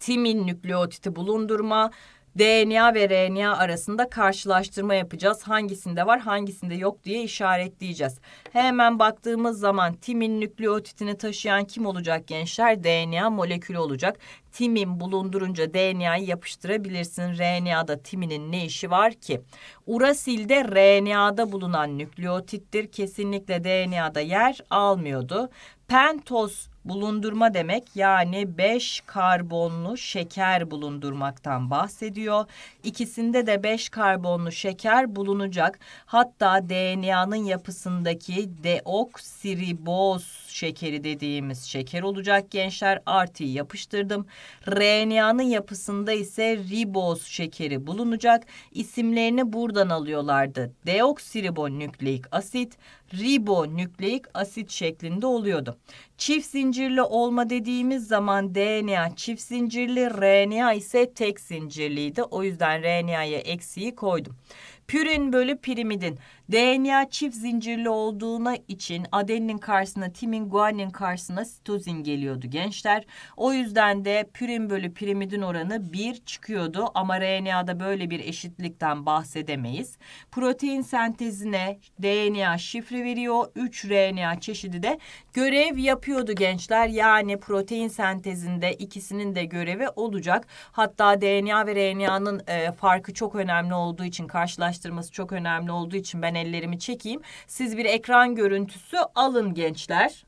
Timin nükleotiti bulundurma, DNA ve RNA arasında karşılaştırma yapacağız. Hangisinde var hangisinde yok diye işaretleyeceğiz. Hemen baktığımız zaman timin nükleotitini taşıyan kim olacak gençler? DNA molekülü olacak. Timin bulundurunca DNA'yı yapıştırabilirsin. RNA'da timinin ne işi var ki? Urasilde RNA'da bulunan nükleotittir. Kesinlikle DNA'da yer almıyordu. Pentoz Bulundurma demek yani 5 karbonlu şeker bulundurmaktan bahsediyor. İkisinde de 5 karbonlu şeker bulunacak. Hatta DNA'nın yapısındaki deoksiriboz şekeri dediğimiz şeker olacak gençler. Artıyı yapıştırdım. RNA'nın yapısında ise riboz şekeri bulunacak. İsimlerini buradan alıyorlardı. Deoksiribonükleik asit, ribonükleik asit şeklinde oluyordu. Çift zincirli olma dediğimiz zaman DNA çift zincirli, RNA ise tek zincirliydi. O yüzden RNA'ya eksiği koydum. Pürin bölü pirimidin. DNA çift zincirli olduğuna için adeninin karşısına timin, guanin karşısına sitozin geliyordu gençler. O yüzden de pürin bölü pirimidin oranı 1 çıkıyordu ama RNA'da böyle bir eşitlikten bahsedemeyiz. Protein sentezine DNA şifre veriyor. 3 RNA çeşidi de görev yapıyordu gençler. Yani protein sentezinde ikisinin de görevi olacak. Hatta DNA ve RNA'nın e, farkı çok önemli olduğu için karşılaştırılmıştır kolaylaştırması çok önemli olduğu için ben ellerimi çekeyim. Siz bir ekran görüntüsü alın gençler.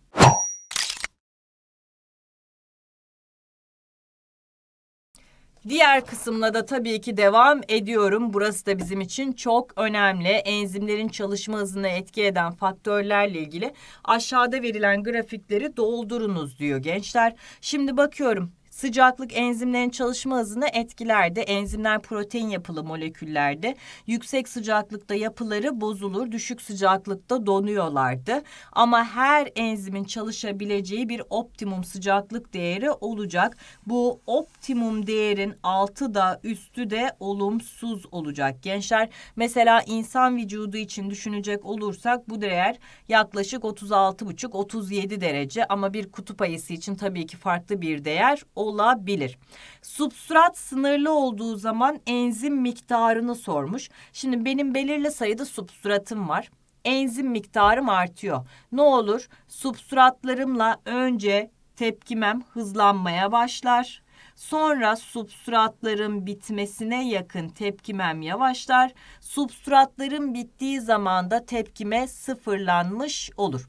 Diğer kısımla da tabii ki devam ediyorum. Burası da bizim için çok önemli. Enzimlerin çalışma hızına etki eden faktörlerle ilgili aşağıda verilen grafikleri doldurunuz diyor gençler. Şimdi bakıyorum. Sıcaklık enzimlerin çalışma hızını etkiler de enzimler protein yapılı moleküllerde. Yüksek sıcaklıkta yapıları bozulur, düşük sıcaklıkta donuyorlardı. Ama her enzimin çalışabileceği bir optimum sıcaklık değeri olacak. Bu optimum değerin altı da üstü de olumsuz olacak. Gençler mesela insan vücudu için düşünecek olursak bu değer yaklaşık 36,5-37 derece ama bir kutup ayısı için tabii ki farklı bir değer olacak olabilir. Substrat sınırlı olduğu zaman enzim miktarını sormuş. Şimdi benim belirli sayıda substratım var. Enzim miktarım artıyor. Ne olur? Substratlarımla önce tepkimem hızlanmaya başlar. Sonra substratların bitmesine yakın tepkimem yavaşlar. Substratların bittiği zaman da tepkime sıfırlanmış olur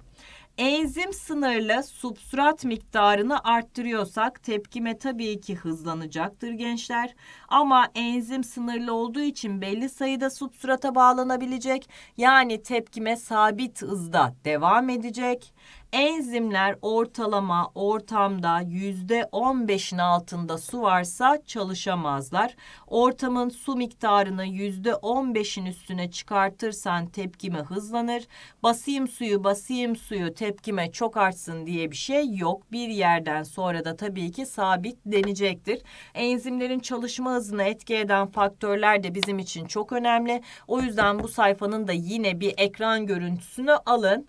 enzim sınırlı substrat miktarını arttırıyorsak tepkime tabii ki hızlanacaktır gençler. Ama enzim sınırlı olduğu için belli sayıda substrata bağlanabilecek. Yani tepkime sabit hızda devam edecek. Enzimler ortalama ortamda yüzde %15'in altında su varsa çalışamazlar. Ortamın su miktarını yüzde %15'in üstüne çıkartırsan tepkime hızlanır. Basayım suyu basayım suyu tepkime çok artsın diye bir şey yok. Bir yerden sonra da tabii ki sabitlenecektir. Enzimlerin çalışma hızını etki eden faktörler de bizim için çok önemli. O yüzden bu sayfanın da yine bir ekran görüntüsünü alın.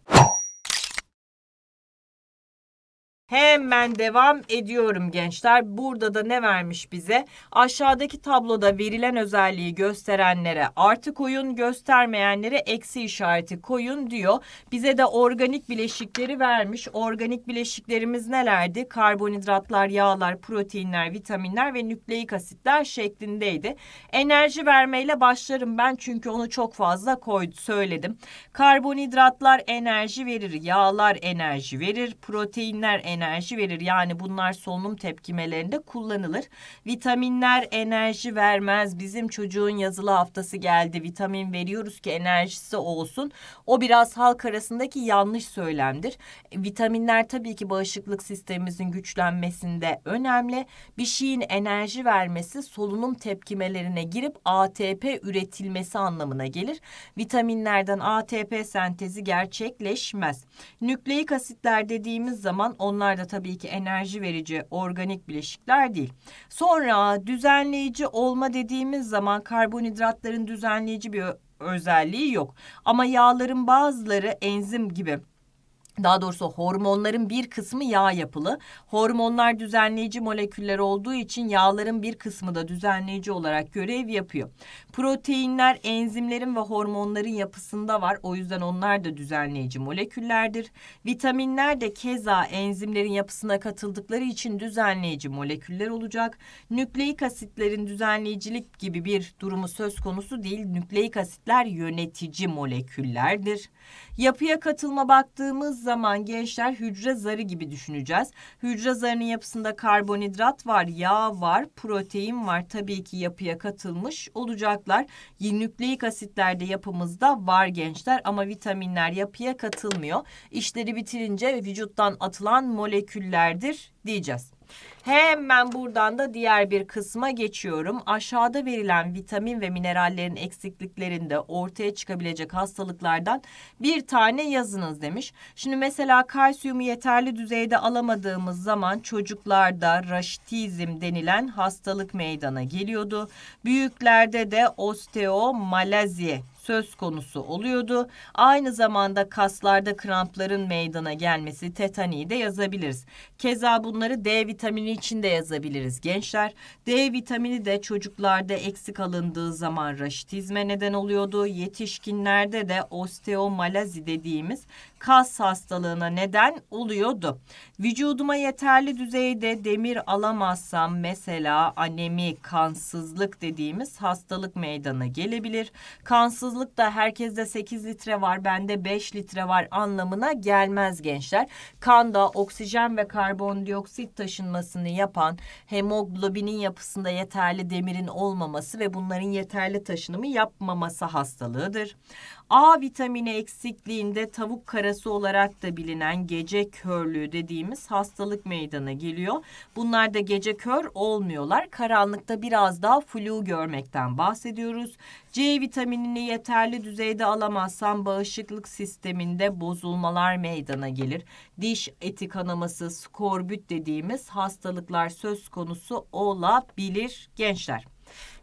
Hemen devam ediyorum gençler. Burada da ne vermiş bize? Aşağıdaki tabloda verilen özelliği gösterenlere artı koyun, göstermeyenlere eksi işareti koyun diyor. Bize de organik bileşikleri vermiş. Organik bileşiklerimiz nelerdi? Karbonhidratlar, yağlar, proteinler, vitaminler ve nükleik asitler şeklindeydi. Enerji vermeyle başlarım ben çünkü onu çok fazla koydu, söyledim. Karbonhidratlar enerji verir, yağlar enerji verir, proteinler enerji enerji verir. Yani bunlar solunum tepkimelerinde kullanılır. Vitaminler enerji vermez. Bizim çocuğun yazılı haftası geldi. Vitamin veriyoruz ki enerjisi olsun. O biraz halk arasındaki yanlış söylemdir. Vitaminler tabii ki bağışıklık sistemimizin güçlenmesinde önemli. Bir şeyin enerji vermesi solunum tepkimelerine girip ATP üretilmesi anlamına gelir. Vitaminlerden ATP sentezi gerçekleşmez. Nükleik asitler dediğimiz zaman onlar Bunlar da tabii ki enerji verici organik bileşikler değil. Sonra düzenleyici olma dediğimiz zaman karbonhidratların düzenleyici bir özelliği yok. Ama yağların bazıları enzim gibi daha doğrusu hormonların bir kısmı yağ yapılı. Hormonlar düzenleyici moleküller olduğu için yağların bir kısmı da düzenleyici olarak görev yapıyor. Proteinler enzimlerin ve hormonların yapısında var. O yüzden onlar da düzenleyici moleküllerdir. Vitaminler de keza enzimlerin yapısına katıldıkları için düzenleyici moleküller olacak. Nükleik asitlerin düzenleyicilik gibi bir durumu söz konusu değil. Nükleik asitler yönetici moleküllerdir. Yapıya katılma baktığımız zaman gençler hücre zarı gibi düşüneceğiz. Hücre zarının yapısında karbonhidrat var, yağ var, protein var. Tabii ki yapıya katılmış olacaklar. Nükleik asitlerde yapımızda var gençler ama vitaminler yapıya katılmıyor. İşleri bitirince vücuttan atılan moleküllerdir diyeceğiz. Hemen buradan da diğer bir kısma geçiyorum. Aşağıda verilen vitamin ve minerallerin eksikliklerinde ortaya çıkabilecek hastalıklardan bir tane yazınız demiş. Şimdi mesela kalsiyumu yeterli düzeyde alamadığımız zaman çocuklarda raşitizm denilen hastalık meydana geliyordu. Büyüklerde de osteomalazi söz konusu oluyordu. Aynı zamanda kaslarda krampların meydana gelmesi tetaniyi de yazabiliriz. Keza bunları D vitamini için de yazabiliriz gençler. D vitamini de çocuklarda eksik alındığı zaman raşitizme neden oluyordu. Yetişkinlerde de osteomalazi dediğimiz kas hastalığına neden oluyordu. Vücuduma yeterli düzeyde demir alamazsam mesela anemi, kansızlık dediğimiz hastalık meydana gelebilir. Kansız başarısızlık da herkeste 8 litre var, bende 5 litre var anlamına gelmez gençler. Kanda oksijen ve karbondioksit taşınmasını yapan hemoglobinin yapısında yeterli demirin olmaması ve bunların yeterli taşınımı yapmaması hastalığıdır. A vitamini eksikliğinde tavuk karası olarak da bilinen gece körlüğü dediğimiz hastalık meydana geliyor. Bunlar da gece kör olmuyorlar. Karanlıkta biraz daha flu görmekten bahsediyoruz. C vitaminini yeterli düzeyde alamazsan bağışıklık sisteminde bozulmalar meydana gelir. Diş eti kanaması, skorbüt dediğimiz hastalıklar söz konusu olabilir gençler.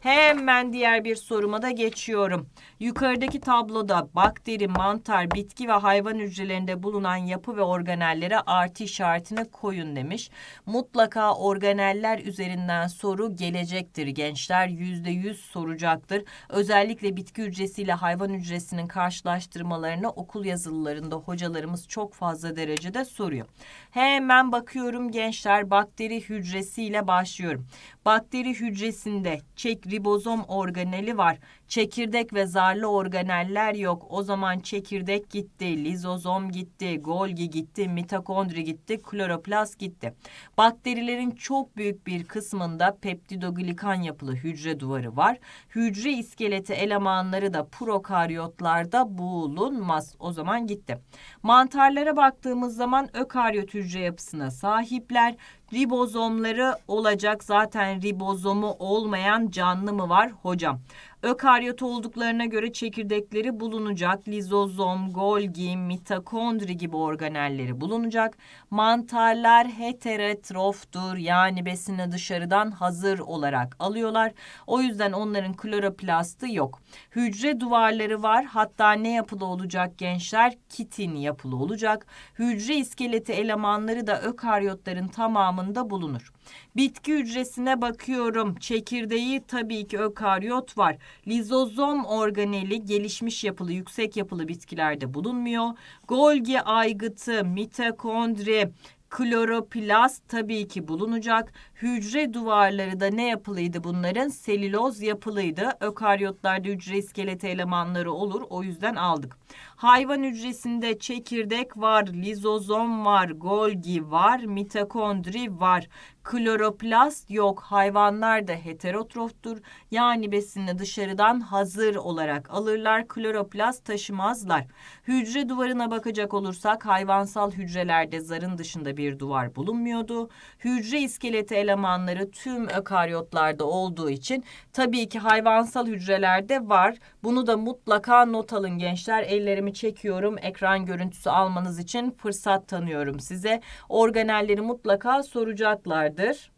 Hemen diğer bir soruma da geçiyorum. Yukarıdaki tabloda bakteri, mantar, bitki ve hayvan hücrelerinde bulunan yapı ve organellere artı işaretini koyun demiş. Mutlaka organeller üzerinden soru gelecektir. Gençler yüzde yüz soracaktır. Özellikle bitki hücresiyle hayvan hücresinin karşılaştırmalarını okul yazılılarında hocalarımız çok fazla derecede soruyor. Hemen bakıyorum gençler bakteri hücresiyle başlıyorum. Bakteri hücresinde çek ribozom organeli var. Çekirdek ve zarlı organeller yok. O zaman çekirdek gitti, lizozom gitti, Golgi gitti, mitokondri gitti, kloroplast gitti. Bakterilerin çok büyük bir kısmında peptidoglikan yapılı hücre duvarı var. Hücre iskeleti elemanları da prokaryotlarda bulunmaz. O zaman gitti. Mantarlara baktığımız zaman ökaryot hücre yapısına sahipler. Ribozomları olacak zaten ribozomu olmayan canlı mı var hocam? Ökaryot olduklarına göre çekirdekleri bulunacak. Lizozom, Golgi, mitokondri gibi organelleri bulunacak. Mantarlar heterotroftur yani besini dışarıdan hazır olarak alıyorlar. O yüzden onların kloroplastı yok. Hücre duvarları var. Hatta ne yapılı olacak gençler? Kitin yapılı olacak. Hücre iskeleti elemanları da ökaryotların tamamında bulunur. Bitki hücresine bakıyorum. Çekirdeği tabii ki ökaryot var. Lizozom organeli gelişmiş yapılı, yüksek yapılı bitkilerde bulunmuyor. Golgi aygıtı, mitokondri, kloroplast tabii ki bulunacak. Hücre duvarları da ne yapılıydı bunların? Selüloz yapılıydı. Ökaryotlarda hücre iskeleti elemanları olur. O yüzden aldık. Hayvan hücresinde çekirdek var, lizozom var, Golgi var, mitokondri var. Kloroplast yok. Hayvanlar da heterotroftur. Yani besini dışarıdan hazır olarak alırlar. Kloroplast taşımazlar. Hücre duvarına bakacak olursak hayvansal hücrelerde zarın dışında bir duvar bulunmuyordu. Hücre iskeleti elemanları tüm ökaryotlarda olduğu için tabii ki hayvansal hücrelerde var. Bunu da mutlaka not alın gençler. Ellerimi dikkatimi çekiyorum. Ekran görüntüsü almanız için fırsat tanıyorum size. Organelleri mutlaka soracaklardır.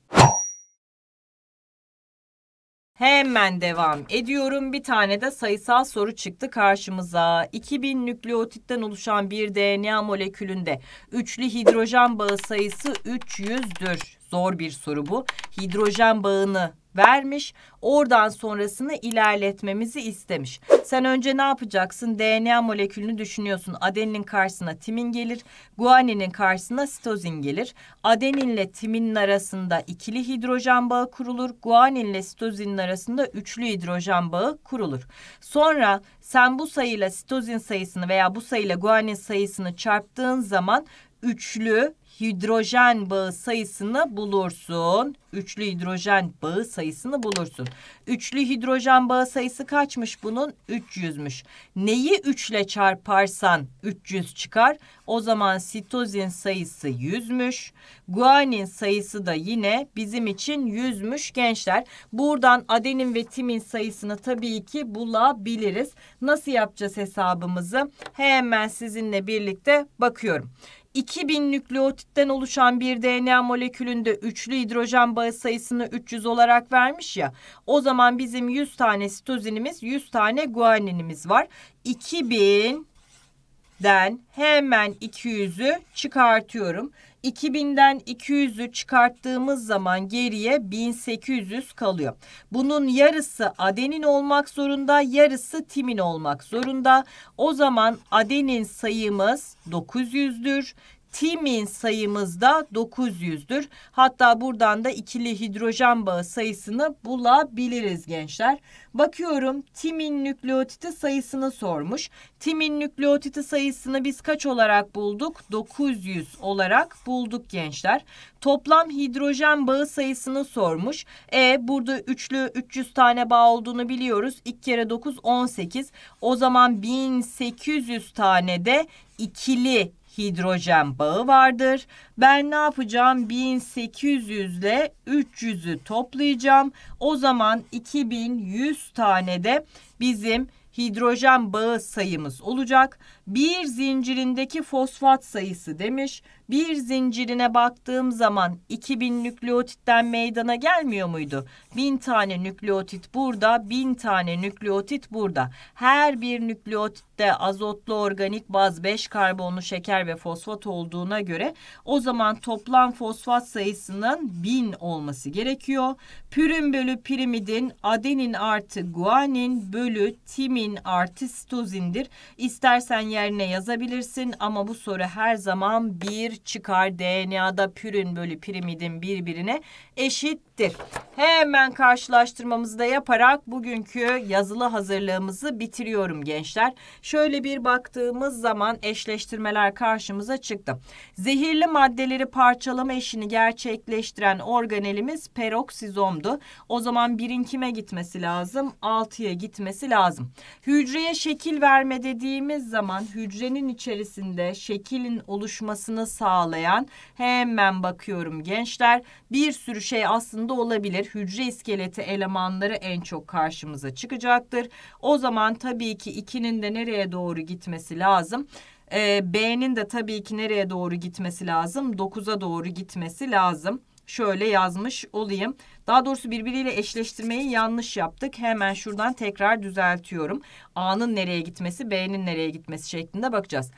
Hemen devam ediyorum. Bir tane de sayısal soru çıktı karşımıza. 2000 nükleotitten oluşan bir DNA molekülünde üçlü hidrojen bağı sayısı 300'dür. Zor bir soru bu. Hidrojen bağını vermiş. Oradan sonrasını ilerletmemizi istemiş. Sen önce ne yapacaksın? DNA molekülünü düşünüyorsun. Adeninin karşısına timin gelir. Guaninin karşısına sitozin gelir. Adeninle timinin arasında ikili hidrojen bağı kurulur. Guaninle sitozinin arasında üçlü hidrojen bağı kurulur. Sonra sen bu sayıyla sitozin sayısını veya bu sayıyla guanin sayısını çarptığın zaman üçlü hidrojen bağı sayısını bulursun. Üçlü hidrojen bağı sayısını bulursun. Üçlü hidrojen bağı sayısı kaçmış bunun? 300'müş. Neyi 3 ile çarparsan 300 çıkar. O zaman sitozin sayısı 100'müş. Guanin sayısı da yine bizim için 100'müş gençler. Buradan adenin ve timin sayısını tabii ki bulabiliriz. Nasıl yapacağız hesabımızı? Hemen sizinle birlikte bakıyorum. 2000'lük nükleotitten oluşan bir DNA molekülünde üçlü hidrojen bağı sayısını 300 olarak vermiş ya. O zaman bizim 100 tane sitozinimiz, 100 tane guaninimiz var. 2000'den hemen 200'ü çıkartıyorum. 2000'den 200'ü çıkarttığımız zaman geriye 1800 kalıyor. Bunun yarısı adenin olmak zorunda, yarısı timin olmak zorunda. O zaman adenin sayımız 900'dür timin sayımız da 900'dür. Hatta buradan da ikili hidrojen bağı sayısını bulabiliriz gençler. Bakıyorum timin nükleotiti sayısını sormuş. Timin nükleotiti sayısını biz kaç olarak bulduk? 900 olarak bulduk gençler. Toplam hidrojen bağı sayısını sormuş. E burada üçlü 300 tane bağ olduğunu biliyoruz. 2 kere 9 18. O zaman 1800 tane de ikili hidrojen bağı vardır. Ben ne yapacağım? 1800 ile 300'ü toplayacağım. O zaman 2100 tane de bizim hidrojen bağı sayımız olacak. Bir zincirindeki fosfat sayısı demiş bir zincirine baktığım zaman 2000 nükleotitten meydana gelmiyor muydu? 1000 tane nükleotit burada, 1000 tane nükleotit burada. Her bir nükleotitte azotlu organik baz 5 karbonlu şeker ve fosfat olduğuna göre o zaman toplam fosfat sayısının 1000 olması gerekiyor. Pürin bölü pirimidin adenin artı guanin bölü timin artı sitozindir. İstersen yerine yazabilirsin ama bu soru her zaman bir çıkar. DNA'da pürin bölü pirimidin birbirine eşittir. Hemen karşılaştırmamızı da yaparak bugünkü yazılı hazırlığımızı bitiriyorum gençler. Şöyle bir baktığımız zaman eşleştirmeler karşımıza çıktı. Zehirli maddeleri parçalama işini gerçekleştiren organelimiz peroksizomdu. O zaman birin kime gitmesi lazım? 6'ya gitmesi lazım. Hücreye şekil verme dediğimiz zaman hücrenin içerisinde şekilin oluşmasını sağlayacak sağlayan hemen bakıyorum gençler bir sürü şey aslında olabilir. Hücre iskeleti elemanları en çok karşımıza çıkacaktır. O zaman tabii ki ikinin de nereye doğru gitmesi lazım? Ee, B'nin de tabii ki nereye doğru gitmesi lazım? 9'a doğru gitmesi lazım şöyle yazmış olayım. Daha doğrusu birbiriyle eşleştirmeyi yanlış yaptık. Hemen şuradan tekrar düzeltiyorum. A'nın nereye gitmesi, B'nin nereye gitmesi şeklinde bakacağız.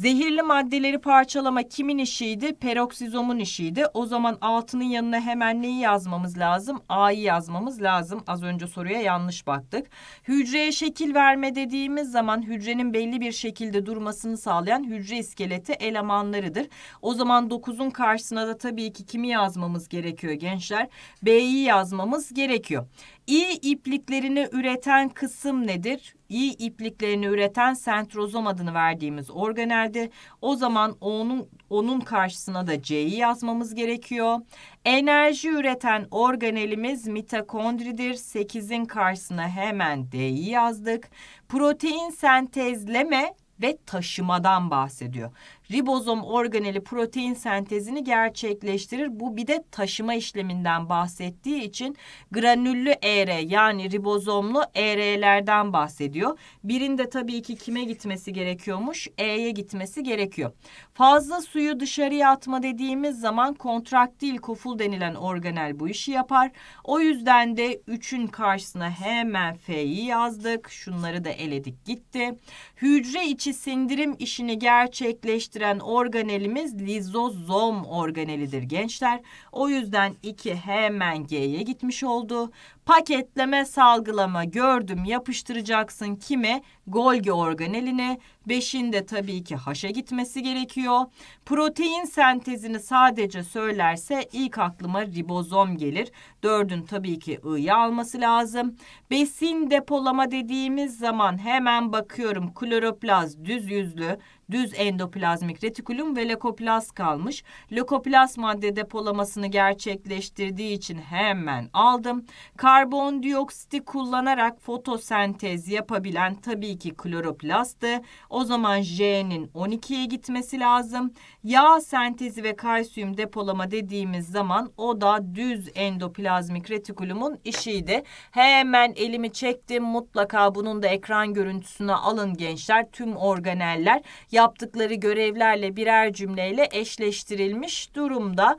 Zehirli maddeleri parçalama kimin işiydi? Peroksizomun işiydi. O zaman altının yanına hemen neyi yazmamız lazım? A'yı yazmamız lazım. Az önce soruya yanlış baktık. Hücreye şekil verme dediğimiz zaman hücrenin belli bir şekilde durmasını sağlayan hücre iskeleti elemanlarıdır. O zaman 9'un karşısına da tabii ki kimi yazmamız gerekiyor gençler? B'yi yazmamız gerekiyor. İyi ipliklerini üreten kısım nedir? İyi ipliklerini üreten sentrozom adını verdiğimiz organeldir. O zaman onun onun karşısına da C'yi yazmamız gerekiyor. Enerji üreten organelimiz mitokondridir. 8'in karşısına hemen D'yi yazdık. Protein sentezleme ve taşımadan bahsediyor ribozom organeli protein sentezini gerçekleştirir. Bu bir de taşıma işleminden bahsettiği için granüllü ER yani ribozomlu ER'lerden bahsediyor. Birinde tabii ki kime gitmesi gerekiyormuş? E'ye gitmesi gerekiyor. Fazla suyu dışarıya atma dediğimiz zaman kontraktil koful denilen organel bu işi yapar. O yüzden de 3'ün karşısına hemen F'yi yazdık. Şunları da eledik gitti. Hücre içi sindirim işini gerçekleştirir getiren organelimiz lizozom organelidir gençler. O yüzden 2 hemen G'ye gitmiş oldu. Paketleme, salgılama gördüm yapıştıracaksın kime? Golgi organeline. Beşinde tabii ki haşa gitmesi gerekiyor. Protein sentezini sadece söylerse ilk aklıma ribozom gelir. Dördün tabii ki ı'yı alması lazım. Besin depolama dediğimiz zaman hemen bakıyorum kloroplaz düz yüzlü düz endoplazmik retikulum ve lökoplaz kalmış. Lökoplaz madde depolamasını gerçekleştirdiği için hemen aldım. Kar karbondioksiti kullanarak fotosentez yapabilen tabii ki kloroplastı, O zaman J'nin 12'ye gitmesi lazım. Yağ sentezi ve kalsiyum depolama dediğimiz zaman o da düz endoplazmik retikulumun işiydi. Hemen elimi çektim. Mutlaka bunun da ekran görüntüsüne alın gençler. Tüm organeller yaptıkları görevlerle birer cümleyle eşleştirilmiş durumda.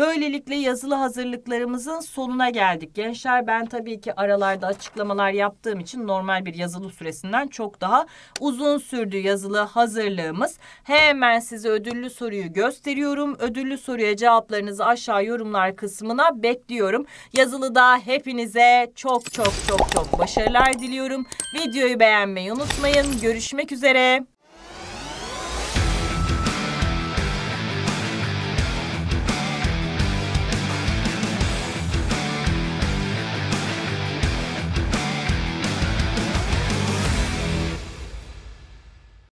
Böylelikle yazılı hazırlıklarımızın sonuna geldik. Gençler ben tabii ki aralarda açıklamalar yaptığım için normal bir yazılı süresinden çok daha uzun sürdü yazılı hazırlığımız. Hemen size ödüllü soruyu gösteriyorum. Ödüllü soruya cevaplarınızı aşağı yorumlar kısmına bekliyorum. Yazılıda hepinize çok çok çok çok başarılar diliyorum. Videoyu beğenmeyi unutmayın. Görüşmek üzere.